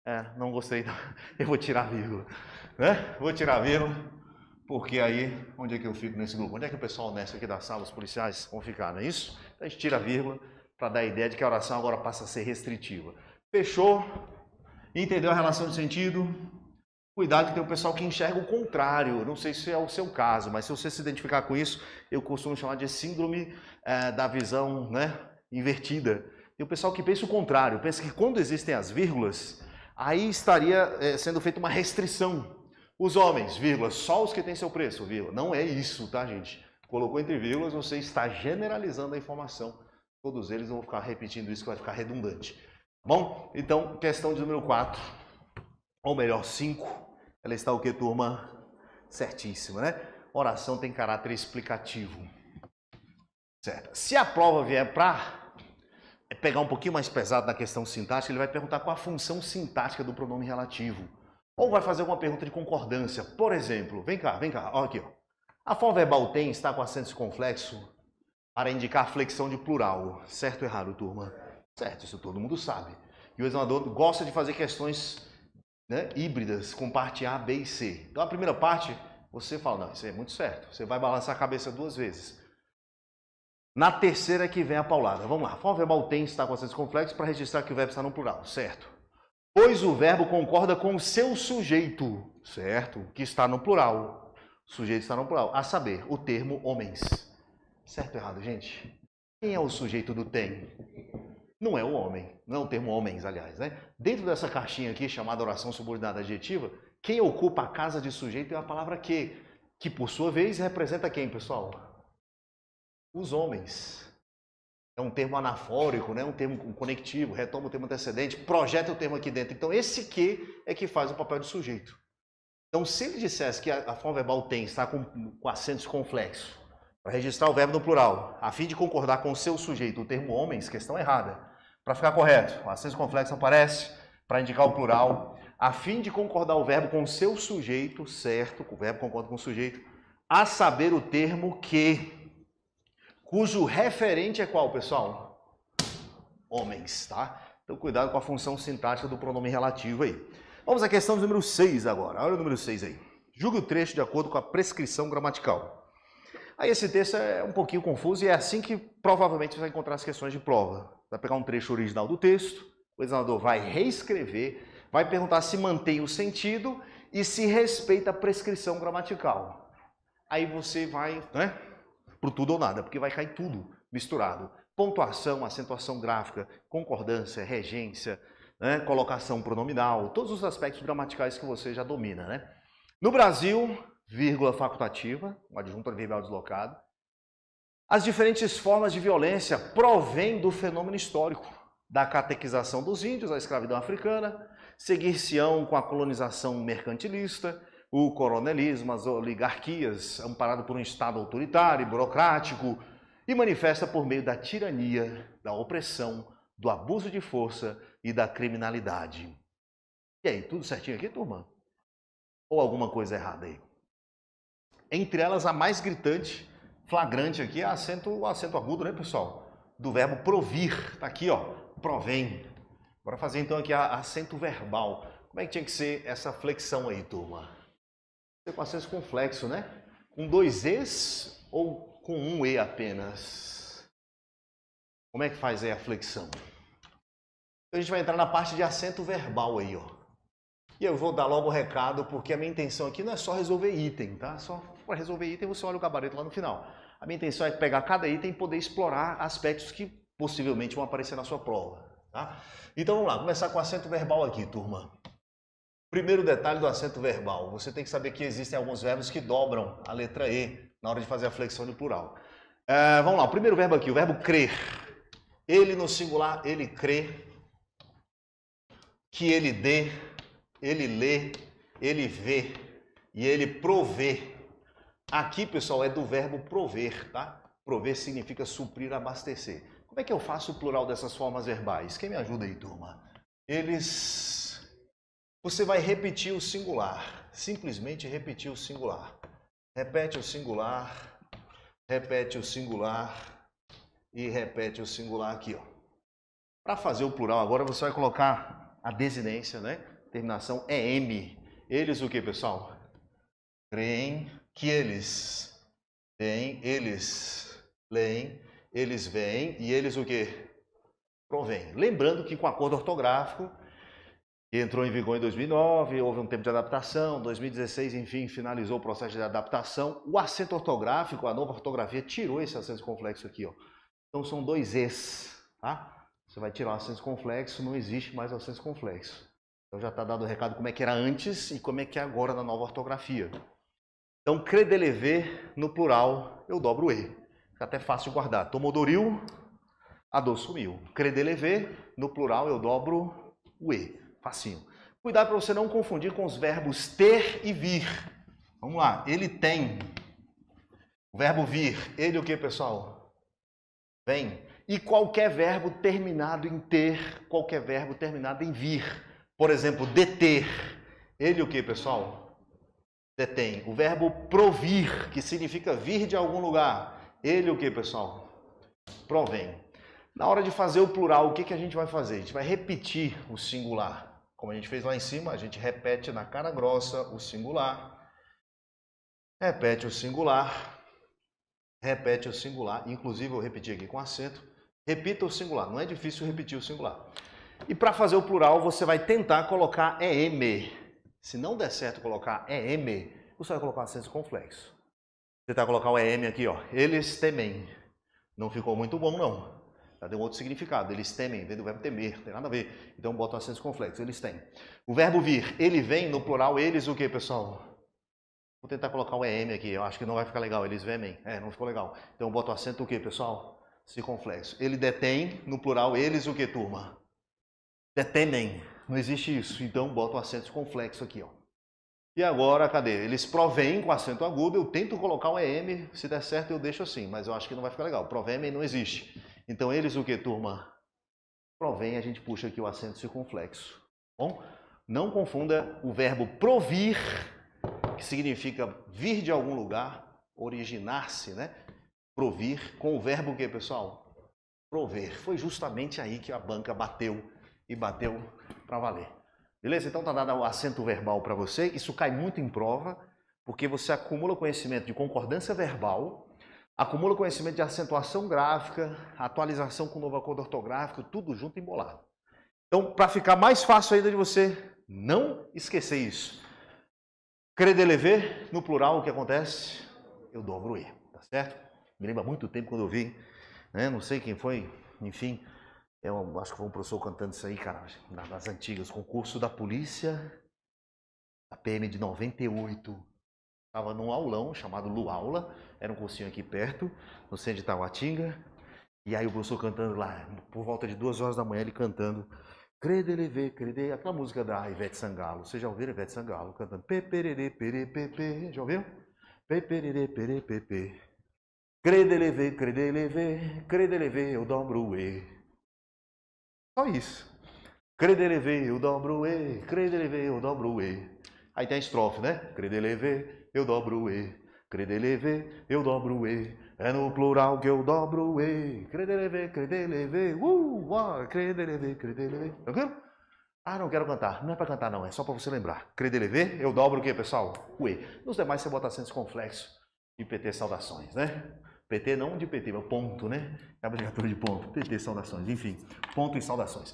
É, não gostei, eu vou tirar a vírgula, né? Vou tirar a vírgula. Porque aí, onde é que eu fico nesse grupo? Onde é que o pessoal honesto aqui da sala, os policiais, vão ficar, não é isso? Então a gente tira a vírgula para dar a ideia de que a oração agora passa a ser restritiva. Fechou? Entendeu a relação de sentido? Cuidado que tem o pessoal que enxerga o contrário. Não sei se é o seu caso, mas se você se identificar com isso, eu costumo chamar de síndrome é, da visão né, invertida. Tem o pessoal que pensa o contrário, pensa que quando existem as vírgulas, aí estaria é, sendo feita uma restrição os homens, vírgula, só os que têm seu preço, vírgula. Não é isso, tá, gente? Colocou entre vírgulas, você está generalizando a informação. Todos eles vão ficar repetindo isso que vai ficar redundante. Tá bom? Então, questão de número 4, ou melhor, 5. Ela está o que, turma? Certíssima, né? Oração tem caráter explicativo. Certo. Se a prova vier para pegar um pouquinho mais pesado na questão sintática, ele vai perguntar qual a função sintática do pronome relativo. Ou vai fazer alguma pergunta de concordância. Por exemplo, vem cá, vem cá, olha aqui. Ó. A forma verbal tem está com acento circunflexo para indicar flexão de plural. Certo ou errado, turma? Certo, isso todo mundo sabe. E o examinador gosta de fazer questões né, híbridas com parte A, B e C. Então a primeira parte, você fala, não, isso é muito certo. Você vai balançar a cabeça duas vezes. Na terceira é que vem a paulada. Vamos lá. Forma verbal tem está com acento complexo para registrar que o verbo está no plural, certo? pois o verbo concorda com o seu sujeito, certo? Que está no plural. O sujeito está no plural. A saber, o termo homens. Certo ou errado, gente? Quem é o sujeito do tem? Não é o homem, não é o termo homens, aliás, né? Dentro dessa caixinha aqui chamada oração subordinada adjetiva, quem ocupa a casa de sujeito é a palavra que, que por sua vez representa quem, pessoal? Os homens é um termo anafórico, né? um termo conectivo, retoma o termo antecedente, projeta o termo aqui dentro. Então, esse que é que faz o papel de sujeito. Então, se ele dissesse que a, a forma verbal tem está com, com acentos complexos, para registrar o verbo no plural, a fim de concordar com o seu sujeito, o termo homens, questão errada. Para ficar correto, o acento complexo aparece para indicar o plural, a fim de concordar o verbo com o seu sujeito, certo, o verbo concorda com o sujeito, a saber o termo que cujo referente é qual, pessoal? Homens, tá? Então cuidado com a função sintática do pronome relativo aí. Vamos à questão número 6 agora. Olha o número 6 aí. Julgue o trecho de acordo com a prescrição gramatical. Aí esse texto é um pouquinho confuso e é assim que provavelmente você vai encontrar as questões de prova. Vai pegar um trecho original do texto, o examinador vai reescrever, vai perguntar se mantém o sentido e se respeita a prescrição gramatical. Aí você vai, né? por tudo ou nada, porque vai cair tudo misturado. Pontuação, acentuação gráfica, concordância, regência, né, colocação pronominal, todos os aspectos gramaticais que você já domina. Né? No Brasil, vírgula facultativa, um adjunto adverbial deslocado. As diferentes formas de violência provêm do fenômeno histórico, da catequização dos índios, a escravidão africana, seguir-se-ão com a colonização mercantilista, o coronelismo, as oligarquias, amparado por um Estado autoritário e burocrático, e manifesta por meio da tirania, da opressão, do abuso de força e da criminalidade. E aí, tudo certinho aqui, turma? Ou alguma coisa errada aí? Entre elas, a mais gritante, flagrante aqui, é acento, o acento agudo, né, pessoal? Do verbo provir. Tá aqui, ó. Provém. Bora fazer então aqui a acento verbal. Como é que tinha que ser essa flexão aí, turma? com acento complexo, né? Com dois E's ou com um E apenas? Como é que faz aí a flexão? Então a gente vai entrar na parte de acento verbal aí, ó. E eu vou dar logo o recado, porque a minha intenção aqui não é só resolver item, tá? Só para resolver item você olha o gabarito lá no final. A minha intenção é pegar cada item e poder explorar aspectos que possivelmente vão aparecer na sua prova, tá? Então vamos lá, começar com acento verbal aqui, turma. Primeiro detalhe do acento verbal. Você tem que saber que existem alguns verbos que dobram a letra E na hora de fazer a flexão do plural. É, vamos lá, o primeiro verbo aqui, o verbo crer. Ele no singular, ele crê. Que ele dê, ele lê, ele vê e ele provê. Aqui, pessoal, é do verbo prover, tá? Prover significa suprir, abastecer. Como é que eu faço o plural dessas formas verbais? Quem me ajuda aí, turma? Eles você vai repetir o singular, simplesmente repetir o singular. Repete o singular, repete o singular e repete o singular aqui, ó. Para fazer o plural agora você vai colocar a desinência, né? Terminação em. É eles o que, pessoal? Creem que eles têm, eles leem, eles vêm? e eles o que? Provém. Lembrando que com acordo ortográfico entrou em vigor em 2009, houve um tempo de adaptação, 2016, enfim, finalizou o processo de adaptação. O acento ortográfico, a nova ortografia, tirou esse acento complexo aqui, ó. Então são dois Es, tá? Você vai tirar o acento complexo, não existe mais o acento complexo. Então já está dado o recado como é que era antes e como é que é agora na nova ortografia. Então, credelever, no plural, eu dobro o E. Fica até fácil guardar. Tomodoril, a dor sumiu. Credelever, no plural, eu dobro o E. Facinho. Cuidado para você não confundir com os verbos ter e vir. Vamos lá. Ele tem. O verbo vir. Ele o que, pessoal? Vem. E qualquer verbo terminado em ter, qualquer verbo terminado em vir. Por exemplo, deter. Ele o que, pessoal? Detém. O verbo provir, que significa vir de algum lugar. Ele o que, pessoal? Provém. Na hora de fazer o plural, o que, que a gente vai fazer? A gente vai repetir o singular. Como a gente fez lá em cima, a gente repete na cara grossa o singular, repete o singular, repete o singular, inclusive eu repeti aqui com acento, repita o singular, não é difícil repetir o singular. E para fazer o plural, você vai tentar colocar EM. Se não der certo colocar EM, você vai colocar acento complexo. Tentar colocar o EM aqui, ó. Eles temem. Não ficou muito bom, não. Tá? um outro significado. Eles temem, vem do verbo temer, tem nada a ver. Então botam acento complexo. eles têm. O verbo vir, ele vem, no plural, eles o que, pessoal? Vou tentar colocar o EM aqui, eu acho que não vai ficar legal, eles vemem. É, não ficou legal. Então boto acento o que, pessoal? Circunflexo. Ele detém, no plural, eles o que, turma? Detemem. Não existe isso. Então boto acento circunflexo aqui, ó. E agora, cadê? Eles provêm com acento agudo, eu tento colocar um EM, se der certo eu deixo assim, mas eu acho que não vai ficar legal. Provém não existe. Então eles o que, turma? Provém, a gente puxa aqui o acento circunflexo. Tá bom, não confunda o verbo provir, que significa vir de algum lugar, originar-se, né? Provir com o verbo o que, pessoal? Prover. Foi justamente aí que a banca bateu e bateu para valer. Beleza? Então tá dado o acento verbal para você. Isso cai muito em prova, porque você acumula conhecimento de concordância verbal, Acumula conhecimento de acentuação gráfica, atualização com novo acordo ortográfico, tudo junto embolado. Então, para ficar mais fácil ainda de você não esquecer isso, credelever, no plural, o que acontece? Eu dobro o E, tá certo? Me lembra muito tempo quando eu vi, né? não sei quem foi, enfim, eu é acho que foi um professor cantando isso aí, cara, nas antigas, concurso da polícia, a PM de 98, Estava num aulão chamado Luaula, era um cursinho aqui perto, no centro de Tauatinga. E aí o professor cantando lá, por volta de duas horas da manhã, ele cantando Crede leve, crede, aquela música da Ivete Sangalo. Vocês já ouviram Ivete Sangalo cantando Peperere, pere, pepe, já ouviu? Peperere, pere, pepe. Crede leve, crede leve, crede leve, eu dobro o E. Só isso. Crede leve, eu dobro o E, crede leve, eu dobro o E. Aí tem a estrofe, né? Crede leve, eu dobro o E. Credeleve, eu dobro o E. É no plural que eu dobro o E. Credeleve, credeleve, uh, uh, credeleve, credeleve. Tá Tranquilo? Ah, não quero cantar. Não é para cantar, não. É só para você lembrar. Credeleve, eu dobro o quê, pessoal? O E. Nos demais você bota acento complexo e PT saudações, né? PT não de PT, mas ponto, né? É de ponto. PT saudações, enfim. Ponto e saudações.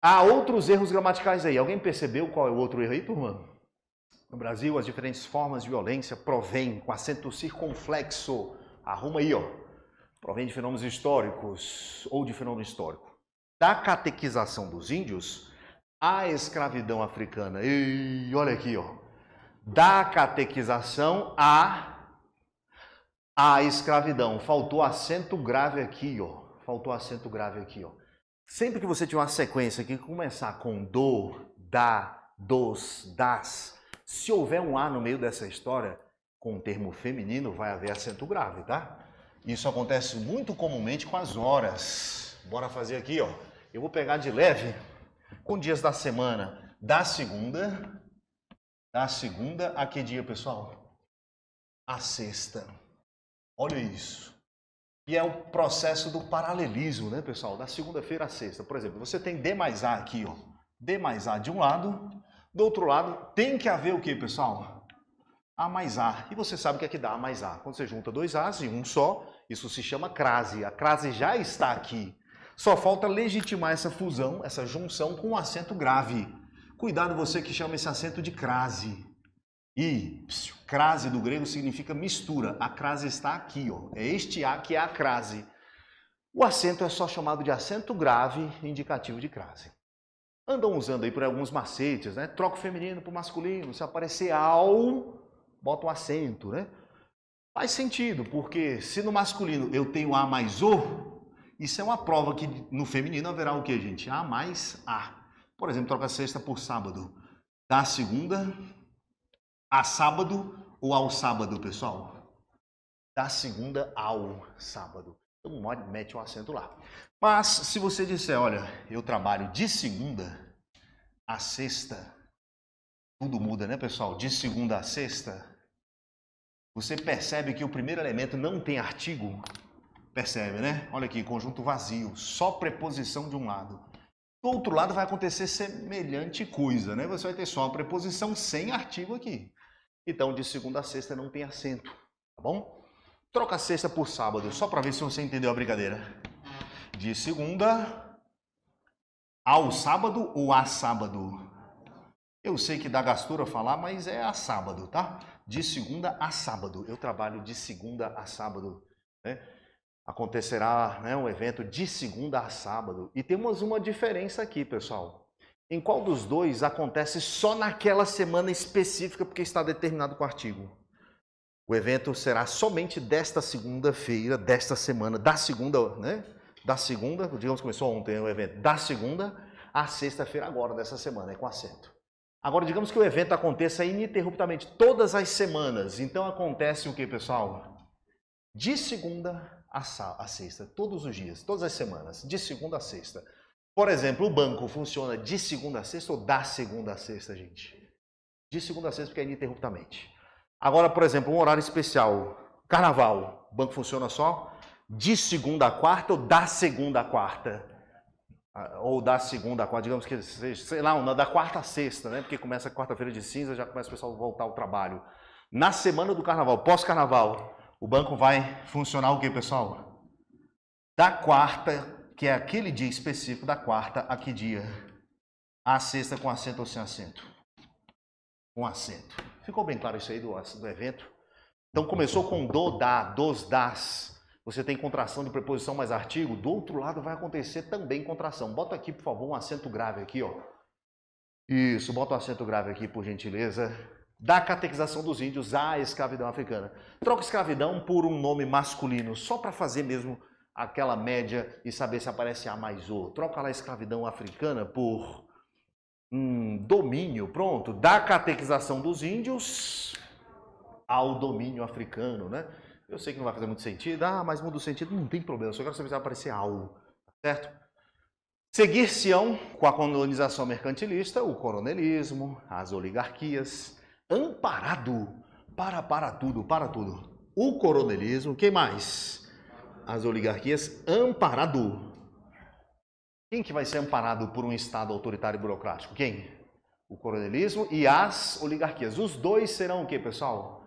Há outros erros gramaticais aí. Alguém percebeu qual é o outro erro aí, turma? No Brasil, as diferentes formas de violência provêm, com acento circunflexo, arruma aí, ó, provém de fenômenos históricos ou de fenômeno histórico. Da catequização dos índios à escravidão africana. E olha aqui, ó. Da catequização à à escravidão. Faltou acento grave aqui, ó. Faltou acento grave aqui, ó. Sempre que você tiver uma sequência que começar com do, da, dos, das, se houver um A no meio dessa história, com o termo feminino, vai haver acento grave, tá? Isso acontece muito comumente com as horas. Bora fazer aqui, ó. Eu vou pegar de leve com dias da semana, da segunda, da segunda a que dia, pessoal? A sexta. Olha isso. E é o processo do paralelismo, né, pessoal? Da segunda-feira à sexta. Por exemplo, você tem D mais A aqui, ó. D mais A de um lado do outro lado, tem que haver o que, pessoal? A mais A. E você sabe o que é que dá A mais A. Quando você junta dois As e um só, isso se chama crase. A crase já está aqui. Só falta legitimar essa fusão, essa junção com o um acento grave. Cuidado você que chama esse acento de crase. E psiu, crase do grego significa mistura. A crase está aqui, ó. É este A que é a crase. O acento é só chamado de acento grave, indicativo de crase andam usando aí por alguns macetes, né? Troca o feminino por masculino, se aparecer ao, bota um acento, né? Faz sentido, porque se no masculino eu tenho A mais O, isso é uma prova que no feminino haverá o que, gente? A mais A. Por exemplo, troca sexta por sábado. Da segunda a sábado ou ao sábado, pessoal? Da segunda ao sábado. Então mete um acento lá. Mas se você disser, olha, eu trabalho de segunda a sexta, tudo muda, né, pessoal? De segunda a sexta, você percebe que o primeiro elemento não tem artigo. Percebe, né? Olha aqui, conjunto vazio, só preposição de um lado. Do outro lado vai acontecer semelhante coisa, né? Você vai ter só uma preposição sem artigo aqui. Então, de segunda a sexta não tem acento, tá bom? Troca sexta por sábado, só para ver se você entendeu a brincadeira. De segunda ao sábado ou a sábado? Eu sei que dá gastura falar, mas é a sábado, tá? De segunda a sábado. Eu trabalho de segunda a sábado. Né? Acontecerá né, um evento de segunda a sábado. E temos uma diferença aqui, pessoal. Em qual dos dois acontece só naquela semana específica, porque está determinado com o artigo? O evento será somente desta segunda-feira, desta semana, da segunda, né? Da segunda, digamos que começou ontem o evento, da segunda à sexta-feira agora dessa semana, é com acento. Agora, digamos que o evento aconteça ininterruptamente todas as semanas. Então acontece o que, pessoal? De segunda a sexta, todos os dias, todas as semanas, de segunda a sexta. Por exemplo, o banco funciona de segunda a sexta ou da segunda a sexta, gente? De segunda a sexta, porque é ininterruptamente. Agora, por exemplo, um horário especial, carnaval, o banco funciona só de segunda a quarta ou da segunda a quarta? Ah, ou da segunda a quarta, digamos que seja, sei lá, da quarta a sexta, né? Porque começa quarta-feira de cinza, já começa o pessoal a voltar ao trabalho. Na semana do carnaval, pós-carnaval, o banco vai funcionar o quê, pessoal? Da quarta, que é aquele dia específico, da quarta a que dia? A sexta com assento ou sem assento? um acento. Ficou bem claro isso aí do, do evento? Então começou com do, da, dos, das. Você tem contração de preposição mais artigo. Do outro lado vai acontecer também contração. Bota aqui, por favor, um acento grave aqui, ó. Isso, bota um acento grave aqui, por gentileza. Da catequização dos índios à escravidão africana. Troca escravidão por um nome masculino, só para fazer mesmo aquela média e saber se aparece A mais O. Troca lá escravidão africana por um domínio, pronto, da catequização dos índios ao domínio africano, né? Eu sei que não vai fazer muito sentido, ah, mas muda o sentido, não tem problema, só quero saber se vai aparecer algo, tá certo? Seguir-se-ão com a colonização mercantilista, o coronelismo, as oligarquias, amparado para, para tudo, para tudo. O coronelismo, quem mais? As oligarquias amparado, quem que vai ser amparado por um Estado autoritário e burocrático? Quem? O coronelismo e as oligarquias. Os dois serão o quê, pessoal?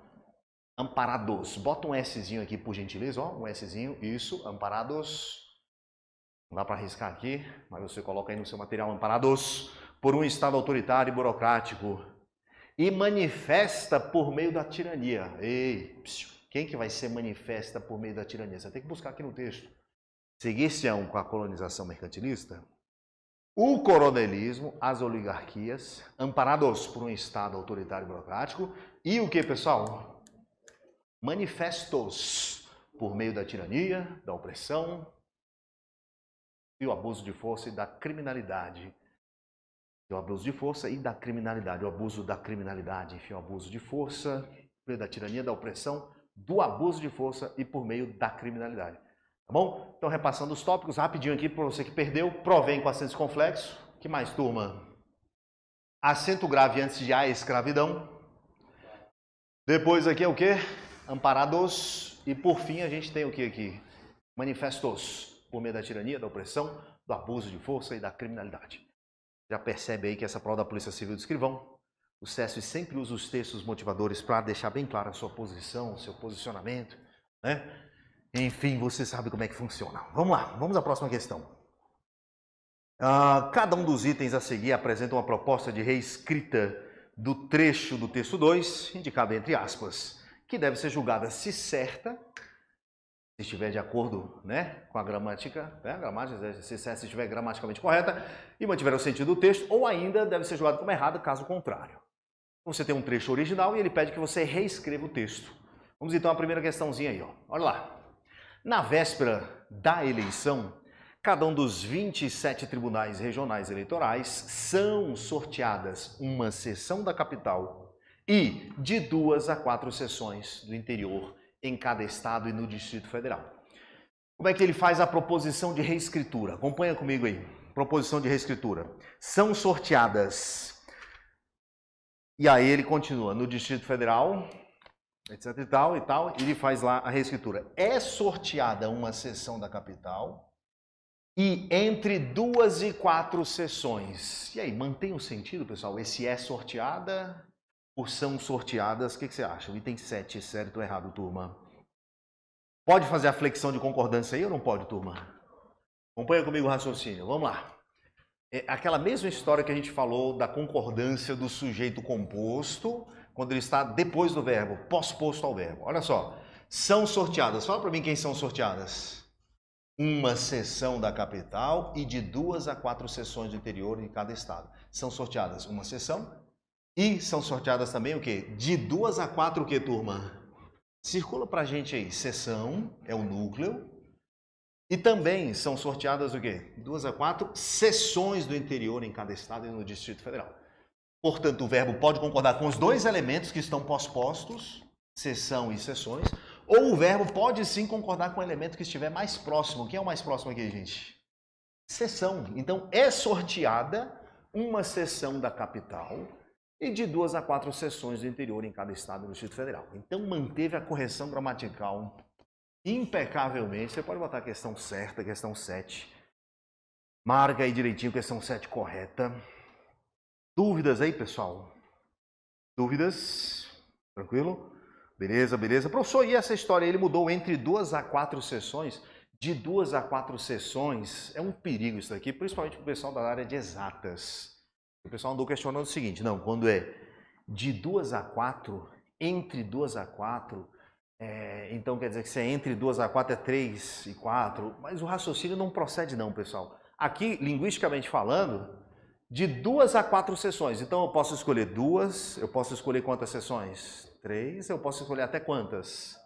Amparados. Bota um Szinho aqui, por gentileza. Ó, um Szinho. Isso, amparados. Não dá para arriscar aqui, mas você coloca aí no seu material amparados por um Estado autoritário e burocrático e manifesta por meio da tirania. Ei, psiu, quem que vai ser manifesta por meio da tirania? Você tem que buscar aqui no texto seguir-se-ão com a colonização mercantilista, o coronelismo, as oligarquias, amparados por um Estado autoritário e burocrático, e o que, pessoal? Manifestos por meio da tirania, da opressão e o abuso de força e da criminalidade. E o abuso de força e da criminalidade. O abuso da criminalidade, enfim, o abuso de força, da tirania, da opressão, do abuso de força e por meio da criminalidade. Tá bom? Então, repassando os tópicos rapidinho aqui para você que perdeu. Provém com acento circunflexo. que mais, turma? Acento grave antes de a escravidão. Depois aqui é o que? Amparados. E por fim, a gente tem o que aqui? Manifestos. Por meio da tirania, da opressão, do abuso de força e da criminalidade. Já percebe aí que essa prova da Polícia Civil do Escrivão o César sempre usa os textos motivadores para deixar bem claro a sua posição, o seu posicionamento, né? Enfim, você sabe como é que funciona. Vamos lá, vamos à próxima questão. Ah, cada um dos itens a seguir apresenta uma proposta de reescrita do trecho do texto 2, indicado entre aspas, que deve ser julgada se certa, se estiver de acordo né, com a gramática, né, a gramática se, certa, se estiver gramaticalmente correta e mantiver o sentido do texto, ou ainda deve ser julgada como errada, caso contrário. Então, você tem um trecho original e ele pede que você reescreva o texto. Vamos então à primeira questãozinha aí. Ó. Olha lá. Na véspera da eleição, cada um dos 27 tribunais regionais eleitorais são sorteadas uma sessão da capital e de duas a quatro sessões do interior em cada estado e no Distrito Federal. Como é que ele faz a proposição de reescritura? Acompanha comigo aí. Proposição de reescritura. São sorteadas. E aí ele continua no Distrito Federal, etc e tal e tal, e ele faz lá a reescritura. É sorteada uma sessão da capital e entre duas e quatro sessões. E aí, mantém o sentido, pessoal? Esse é sorteada ou são sorteadas, o que, que você acha? O item 7, é certo ou errado, turma? Pode fazer a flexão de concordância aí ou não pode, turma? Acompanha comigo o raciocínio, vamos lá. É aquela mesma história que a gente falou da concordância do sujeito composto, quando ele está depois do verbo, pós-posto ao verbo. Olha só. São sorteadas. Fala para mim quem são sorteadas. Uma sessão da capital e de duas a quatro sessões do interior de cada estado. São sorteadas uma sessão e são sorteadas também o quê? De duas a quatro o quê, turma? Circula para a gente aí. Sessão é o núcleo. E também são sorteadas o quê? Duas a quatro sessões do interior em cada estado e no Distrito Federal. Portanto, o verbo pode concordar com os dois elementos que estão pospostos, sessão e sessões, ou o verbo pode sim concordar com o elemento que estiver mais próximo. Quem é o mais próximo aqui, gente? Sessão. Então, é sorteada uma sessão da capital e de duas a quatro sessões do interior em cada estado do Distrito Federal. Então, manteve a correção gramatical impecavelmente. Você pode botar a questão certa, questão 7. Marca aí direitinho, questão 7 correta. Dúvidas aí, pessoal? Dúvidas? Tranquilo? Beleza, beleza. Professor, e essa história? Ele mudou entre duas a quatro sessões? De duas a quatro sessões é um perigo isso daqui, principalmente para o pessoal da área de exatas. O pessoal andou questionando o seguinte: não, quando é de duas a quatro, entre duas a quatro, é, então quer dizer que se é entre duas a quatro é três e quatro, mas o raciocínio não procede, não, pessoal. Aqui, linguisticamente falando, de duas a quatro sessões. Então eu posso escolher duas, eu posso escolher quantas sessões? Três, eu posso escolher até quantas?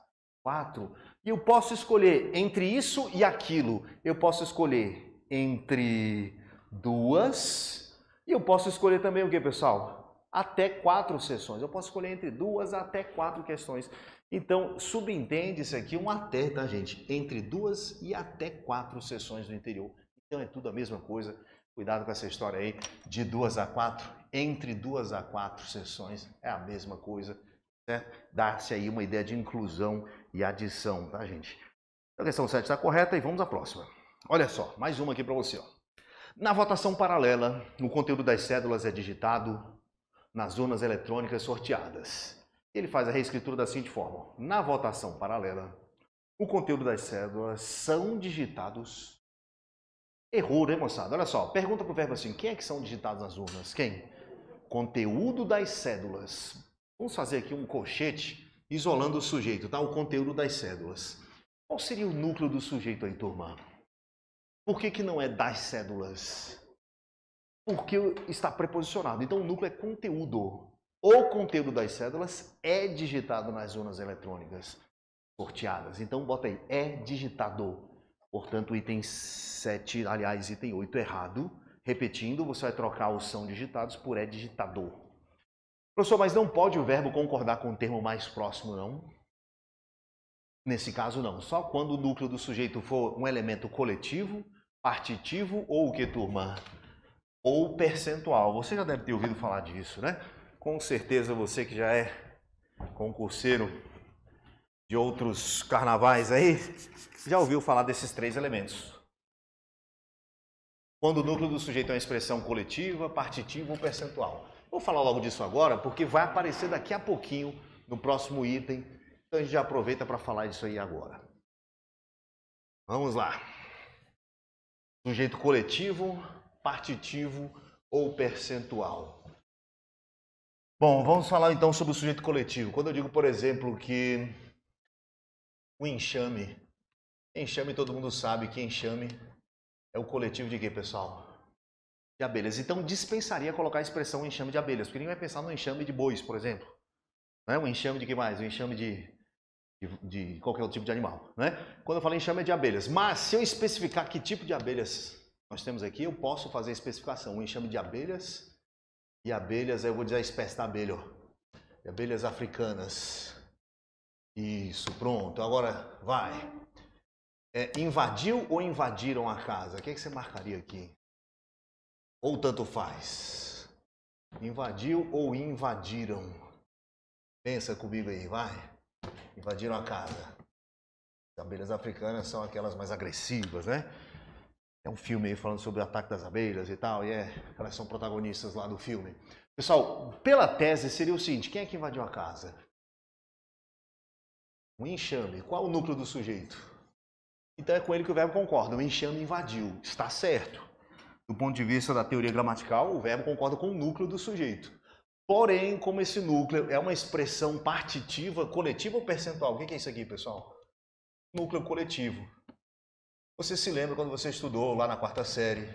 Quatro. E eu posso escolher entre isso e aquilo. Eu posso escolher entre duas e eu posso escolher também o que, pessoal? Até quatro sessões. Eu posso escolher entre duas até quatro questões. Então, subentende-se aqui um até, tá, gente? Entre duas e até quatro sessões no interior. Então, é tudo a mesma coisa. Cuidado com essa história aí de duas a quatro. Entre duas a quatro sessões é a mesma coisa. Né? Dá-se aí uma ideia de inclusão e adição, tá, gente? Então, a questão 7 está correta e vamos à próxima. Olha só, mais uma aqui para você. Ó. Na votação paralela, o conteúdo das cédulas é digitado nas urnas eletrônicas sorteadas. Ele faz a reescritura da seguinte forma: na votação paralela, o conteúdo das cédulas são digitados Errou, né, moçada? Olha só, pergunta pro verbo assim: quem é que são digitados nas urnas? Quem? Conteúdo das cédulas. Vamos fazer aqui um colchete isolando o sujeito, tá? O conteúdo das cédulas. Qual seria o núcleo do sujeito aí, turma? Por que, que não é das cédulas? Porque está preposicionado. Então o núcleo é conteúdo. O conteúdo das cédulas é digitado nas urnas eletrônicas sorteadas. Então bota aí, é digitado Portanto, item 7, aliás, item 8 errado. Repetindo, você vai trocar o são digitados por é digitador. Professor, mas não pode o verbo concordar com o termo mais próximo, não? Nesse caso, não. Só quando o núcleo do sujeito for um elemento coletivo, partitivo ou o que, turma? Ou percentual. Você já deve ter ouvido falar disso, né? Com certeza você que já é concurseiro de outros carnavais aí, já ouviu falar desses três elementos. Quando o núcleo do sujeito é uma expressão coletiva, partitiva ou percentual. Vou falar logo disso agora, porque vai aparecer daqui a pouquinho no próximo item. Então a gente já aproveita para falar disso aí agora. Vamos lá. Sujeito coletivo, partitivo ou percentual. Bom, vamos falar então sobre o sujeito coletivo. Quando eu digo, por exemplo, que o enxame. Enxame, todo mundo sabe que enxame é o coletivo de quê, pessoal? De abelhas. Então dispensaria colocar a expressão enxame de abelhas, porque ninguém vai pensar no enxame de bois, por exemplo. Um né? enxame de que mais? Um enxame de, de, de qualquer outro tipo de animal. Né? Quando eu falo enxame é de abelhas. Mas se eu especificar que tipo de abelhas nós temos aqui, eu posso fazer a especificação. Um enxame de abelhas e abelhas, eu vou dizer a espécie da abelha. Ó. De abelhas africanas. Isso, pronto. Agora vai. É, invadiu ou invadiram a casa? O que, é que você marcaria aqui? Ou tanto faz? Invadiu ou invadiram? Pensa comigo aí, vai. Invadiram a casa. As abelhas africanas são aquelas mais agressivas, né? É um filme aí falando sobre o ataque das abelhas e tal, e é, elas são protagonistas lá do filme. Pessoal, pela tese seria o seguinte: quem é que invadiu a casa? Um enxame. Qual o núcleo do sujeito? Então é com ele que o verbo concorda. O enxame invadiu. Está certo. Do ponto de vista da teoria gramatical, o verbo concorda com o núcleo do sujeito. Porém, como esse núcleo é uma expressão partitiva, coletiva ou percentual? O que é isso aqui, pessoal? Núcleo coletivo. Você se lembra quando você estudou lá na quarta série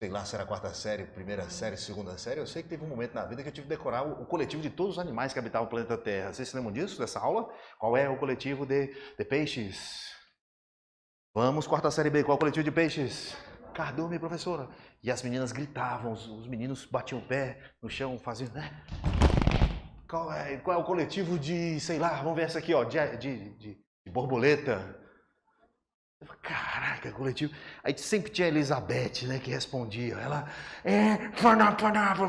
sei lá se era quarta série, primeira uhum. série, segunda série, eu sei que teve um momento na vida que eu tive que decorar o, coletivo de todos os animais que habitavam o planeta Terra. Vocês se lembram disso, dessa aula? Qual é o coletivo de, de peixes? Vamos, quarta série B, qual é o coletivo de peixes? Cardume, professora. E as meninas gritavam, os, os meninos batiam o pé no chão, faziam, né? Qual é, qual é o coletivo de, sei lá, vamos ver essa aqui, ó, de, de, de, de borboleta. Caraca, coletivo. Aí sempre tinha a Elizabeth, né, que respondia. Ela é, forná,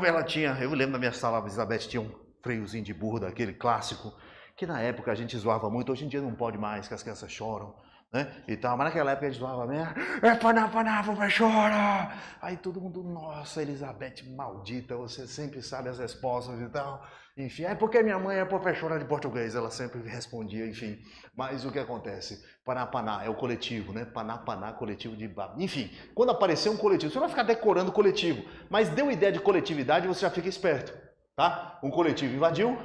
ela tinha. Eu lembro na minha sala, a Elizabeth tinha um freiozinho de burro daquele clássico, que na época a gente zoava muito, hoje em dia não pode mais, que as crianças choram, né? E tal, mas naquela época a gente zoava mesmo, é forná, forná, chora. Aí todo mundo, nossa, Elizabeth maldita, você sempre sabe as respostas e tal. Enfim, é porque minha mãe é professora de português, ela sempre respondia, enfim. Mas o que acontece? Panapaná é o coletivo, né? Panapaná, coletivo de Enfim, quando aparecer um coletivo, você não vai ficar decorando coletivo, mas deu ideia de coletividade, você já fica esperto, tá? Um coletivo invadiu.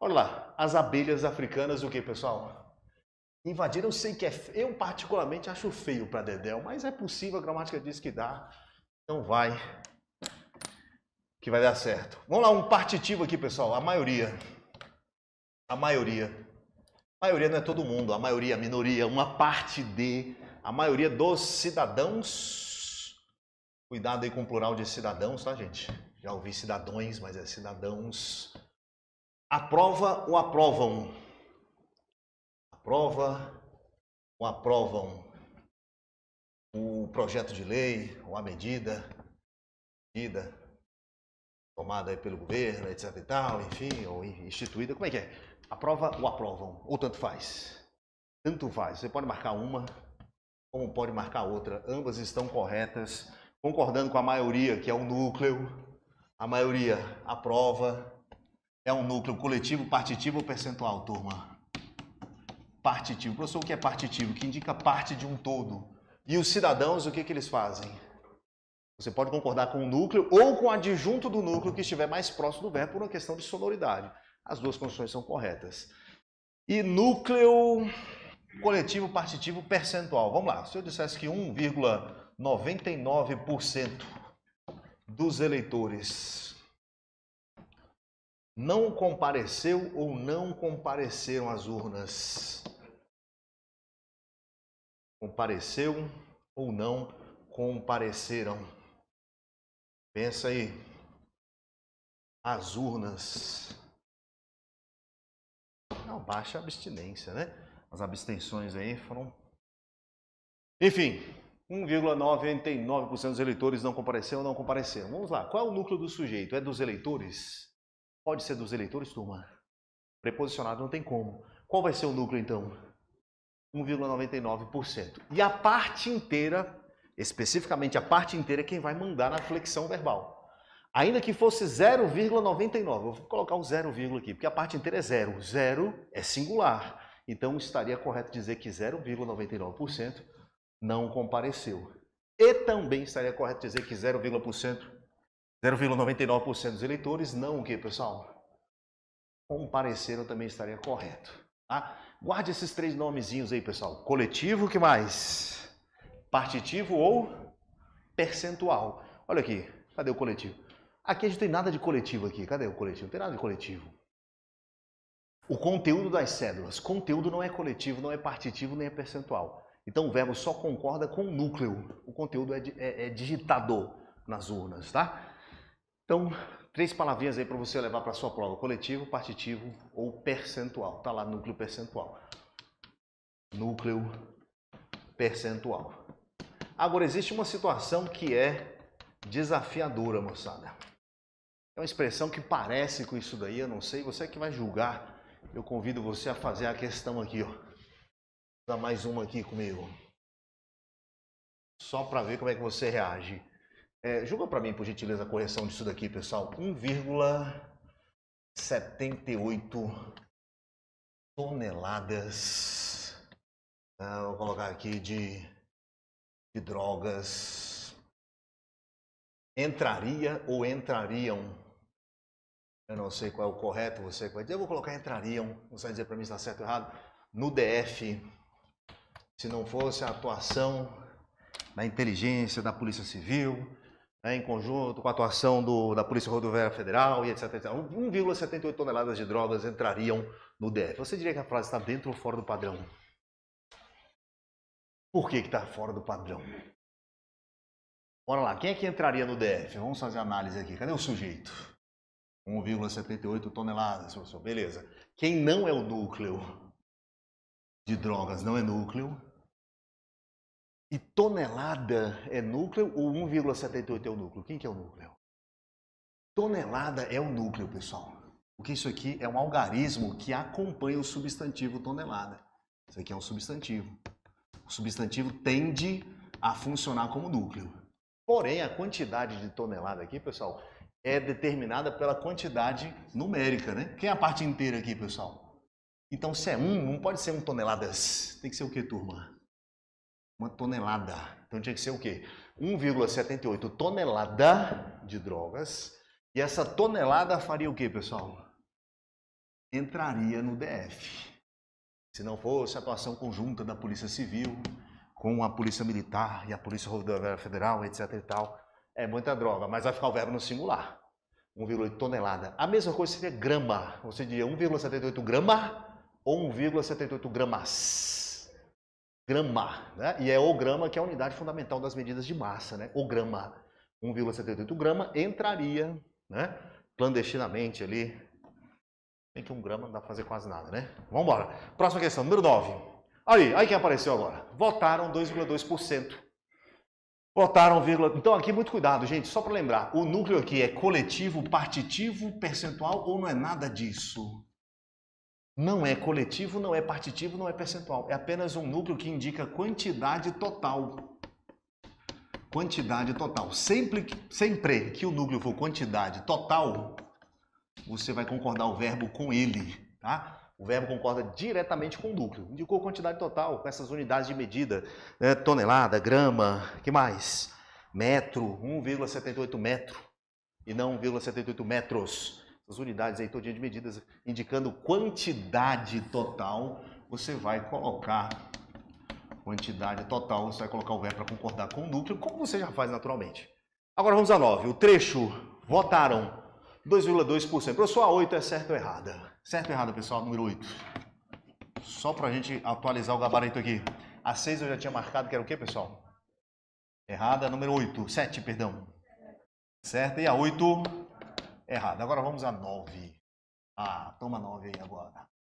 Olha lá, as abelhas africanas, o que, pessoal? Invadir, eu sei que é. Eu, particularmente, acho feio para Dedéu, mas é possível, a gramática diz que dá. Então vai que vai dar certo. Vamos lá, um partitivo aqui, pessoal. A maioria. A maioria. A maioria não é todo mundo, a maioria, a minoria, uma parte de. A maioria dos cidadãos. Cuidado aí com o plural de cidadãos, tá, gente? Já ouvi cidadões, mas é cidadãos. Aprova ou aprovam? Aprova ou aprovam o projeto de lei ou a medida? Medida tomada aí pelo governo, etc e tal, enfim, ou instituída, como é que é? Aprova ou aprovam, ou tanto faz? Tanto faz, você pode marcar uma, como pode marcar outra, ambas estão corretas, concordando com a maioria, que é um núcleo, a maioria aprova, é um núcleo coletivo, partitivo ou percentual, turma? Partitivo. Professor, o que é partitivo? Que indica parte de um todo. E os cidadãos, o que, que eles fazem? Você pode concordar com o núcleo ou com o adjunto do núcleo que estiver mais próximo do verbo por uma questão de sonoridade. As duas condições são corretas. E núcleo coletivo, partitivo, percentual. Vamos lá. Se eu dissesse que 1,99% dos eleitores não compareceu ou não compareceram às urnas. Compareceu ou não compareceram Pensa aí. As urnas. Não, baixa abstinência, né? As abstenções aí foram. Enfim, 1,99% dos eleitores não compareceram ou não compareceram. Vamos lá, qual é o núcleo do sujeito? É dos eleitores? Pode ser dos eleitores, turma. Preposicionado não tem como. Qual vai ser o núcleo então? 1,99%. E a parte inteira especificamente a parte inteira, é quem vai mandar na flexão verbal. Ainda que fosse 0,99, eu vou colocar o um zero vírgula aqui, porque a parte inteira é zero. Zero é singular. Então estaria correto dizer que 0,99% não compareceu. E também estaria correto dizer que 0,99% dos eleitores não o quê pessoal? Compareceram também estaria correto. Tá? Guarde esses três nomezinhos aí, pessoal. Coletivo, o que mais? partitivo ou percentual. Olha aqui, cadê o coletivo? Aqui a gente não tem nada de coletivo aqui. Cadê o coletivo? Não tem nada de coletivo. O conteúdo das cédulas. Conteúdo não é coletivo, não é partitivo, nem é percentual. Então o verbo só concorda com o núcleo. O conteúdo é, é, é digitador nas urnas, tá? Então, três palavrinhas aí para você levar para sua prova: coletivo, partitivo ou percentual. Tá lá núcleo percentual. Núcleo percentual. Agora, existe uma situação que é desafiadora, moçada. É uma expressão que parece com isso daí, eu não sei, você é que vai julgar. Eu convido você a fazer a questão aqui, ó. Dá mais uma aqui comigo. Só para ver como é que você reage. É, julga para mim, por gentileza, a correção disso daqui, pessoal. 1,78 toneladas. Ah, vou colocar aqui de de drogas entraria ou entrariam. Eu não sei qual é o correto, você vai dizer, eu vou colocar entrariam, você vai dizer para mim se está certo ou errado, no DF, se não fosse a atuação da inteligência da Polícia Civil, né, em conjunto com a atuação do, da Polícia Rodoviária Federal e etc, etc. 1,78 toneladas de drogas entrariam no DF. Você diria que a frase está dentro ou fora do padrão? Por que está fora do padrão? Bora lá, quem é que entraria no DF? Vamos fazer análise aqui. Cadê o sujeito? 1,78 toneladas, professor. Beleza. Quem não é o núcleo de drogas não é núcleo. E tonelada é núcleo ou 1,78 é o núcleo? Quem que é o núcleo? Tonelada é o núcleo, pessoal. Porque isso aqui é um algarismo que acompanha o substantivo tonelada. Isso aqui é um substantivo o substantivo tende a funcionar como núcleo. Porém, a quantidade de tonelada aqui, pessoal, é determinada pela quantidade numérica, né? Quem é a parte inteira aqui, pessoal? Então, se é um, não pode ser um toneladas. Tem que ser o quê, turma? Uma tonelada. Então, tinha que ser o quê? 1,78 tonelada de drogas. E essa tonelada faria o quê, pessoal? Entraria no DF. Se não fosse a atuação conjunta da Polícia Civil com a Polícia Militar e a Polícia Rodoviária Federal, etc e tal, é muita droga, mas vai ficar o verbo no singular. 1,8 tonelada. A mesma coisa seria grama. Você diria 1,78 grama ou 1,78 gramas. Grama, né? E é o grama que é a unidade fundamental das medidas de massa, né? O grama. 1,78 grama entraria, né? Clandestinamente ali tem que um grama não dá para fazer quase nada, né? Vamos embora. Próxima questão, número 9. Aí, aí quem apareceu agora. Votaram 2,2%. Votaram, vírgula... Então aqui muito cuidado, gente, só para lembrar. O núcleo aqui é coletivo, partitivo, percentual ou não é nada disso? Não é coletivo, não é partitivo, não é percentual. É apenas um núcleo que indica quantidade total. Quantidade total. Sempre, sempre que o núcleo for quantidade total, você vai concordar o verbo com ele, tá? O verbo concorda diretamente com o núcleo. Indicou quantidade total com essas unidades de medida, né? tonelada, grama, que mais? Metro, 1,78 metro e não 1,78 metros. As unidades aí todinha de medidas indicando quantidade total, você vai colocar quantidade total, você vai colocar o verbo para concordar com o núcleo, como você já faz naturalmente. Agora vamos a 9. O trecho votaram 2,2%. Professor, a 8 é certo ou errada? Certo ou errada, pessoal? Número 8. Só para a gente atualizar o gabarito aqui. A 6 eu já tinha marcado que era o quê, pessoal? Errada. Número 8. 7, perdão. Certa. E a 8, errada. Agora vamos a 9. Ah, toma 9 aí agora.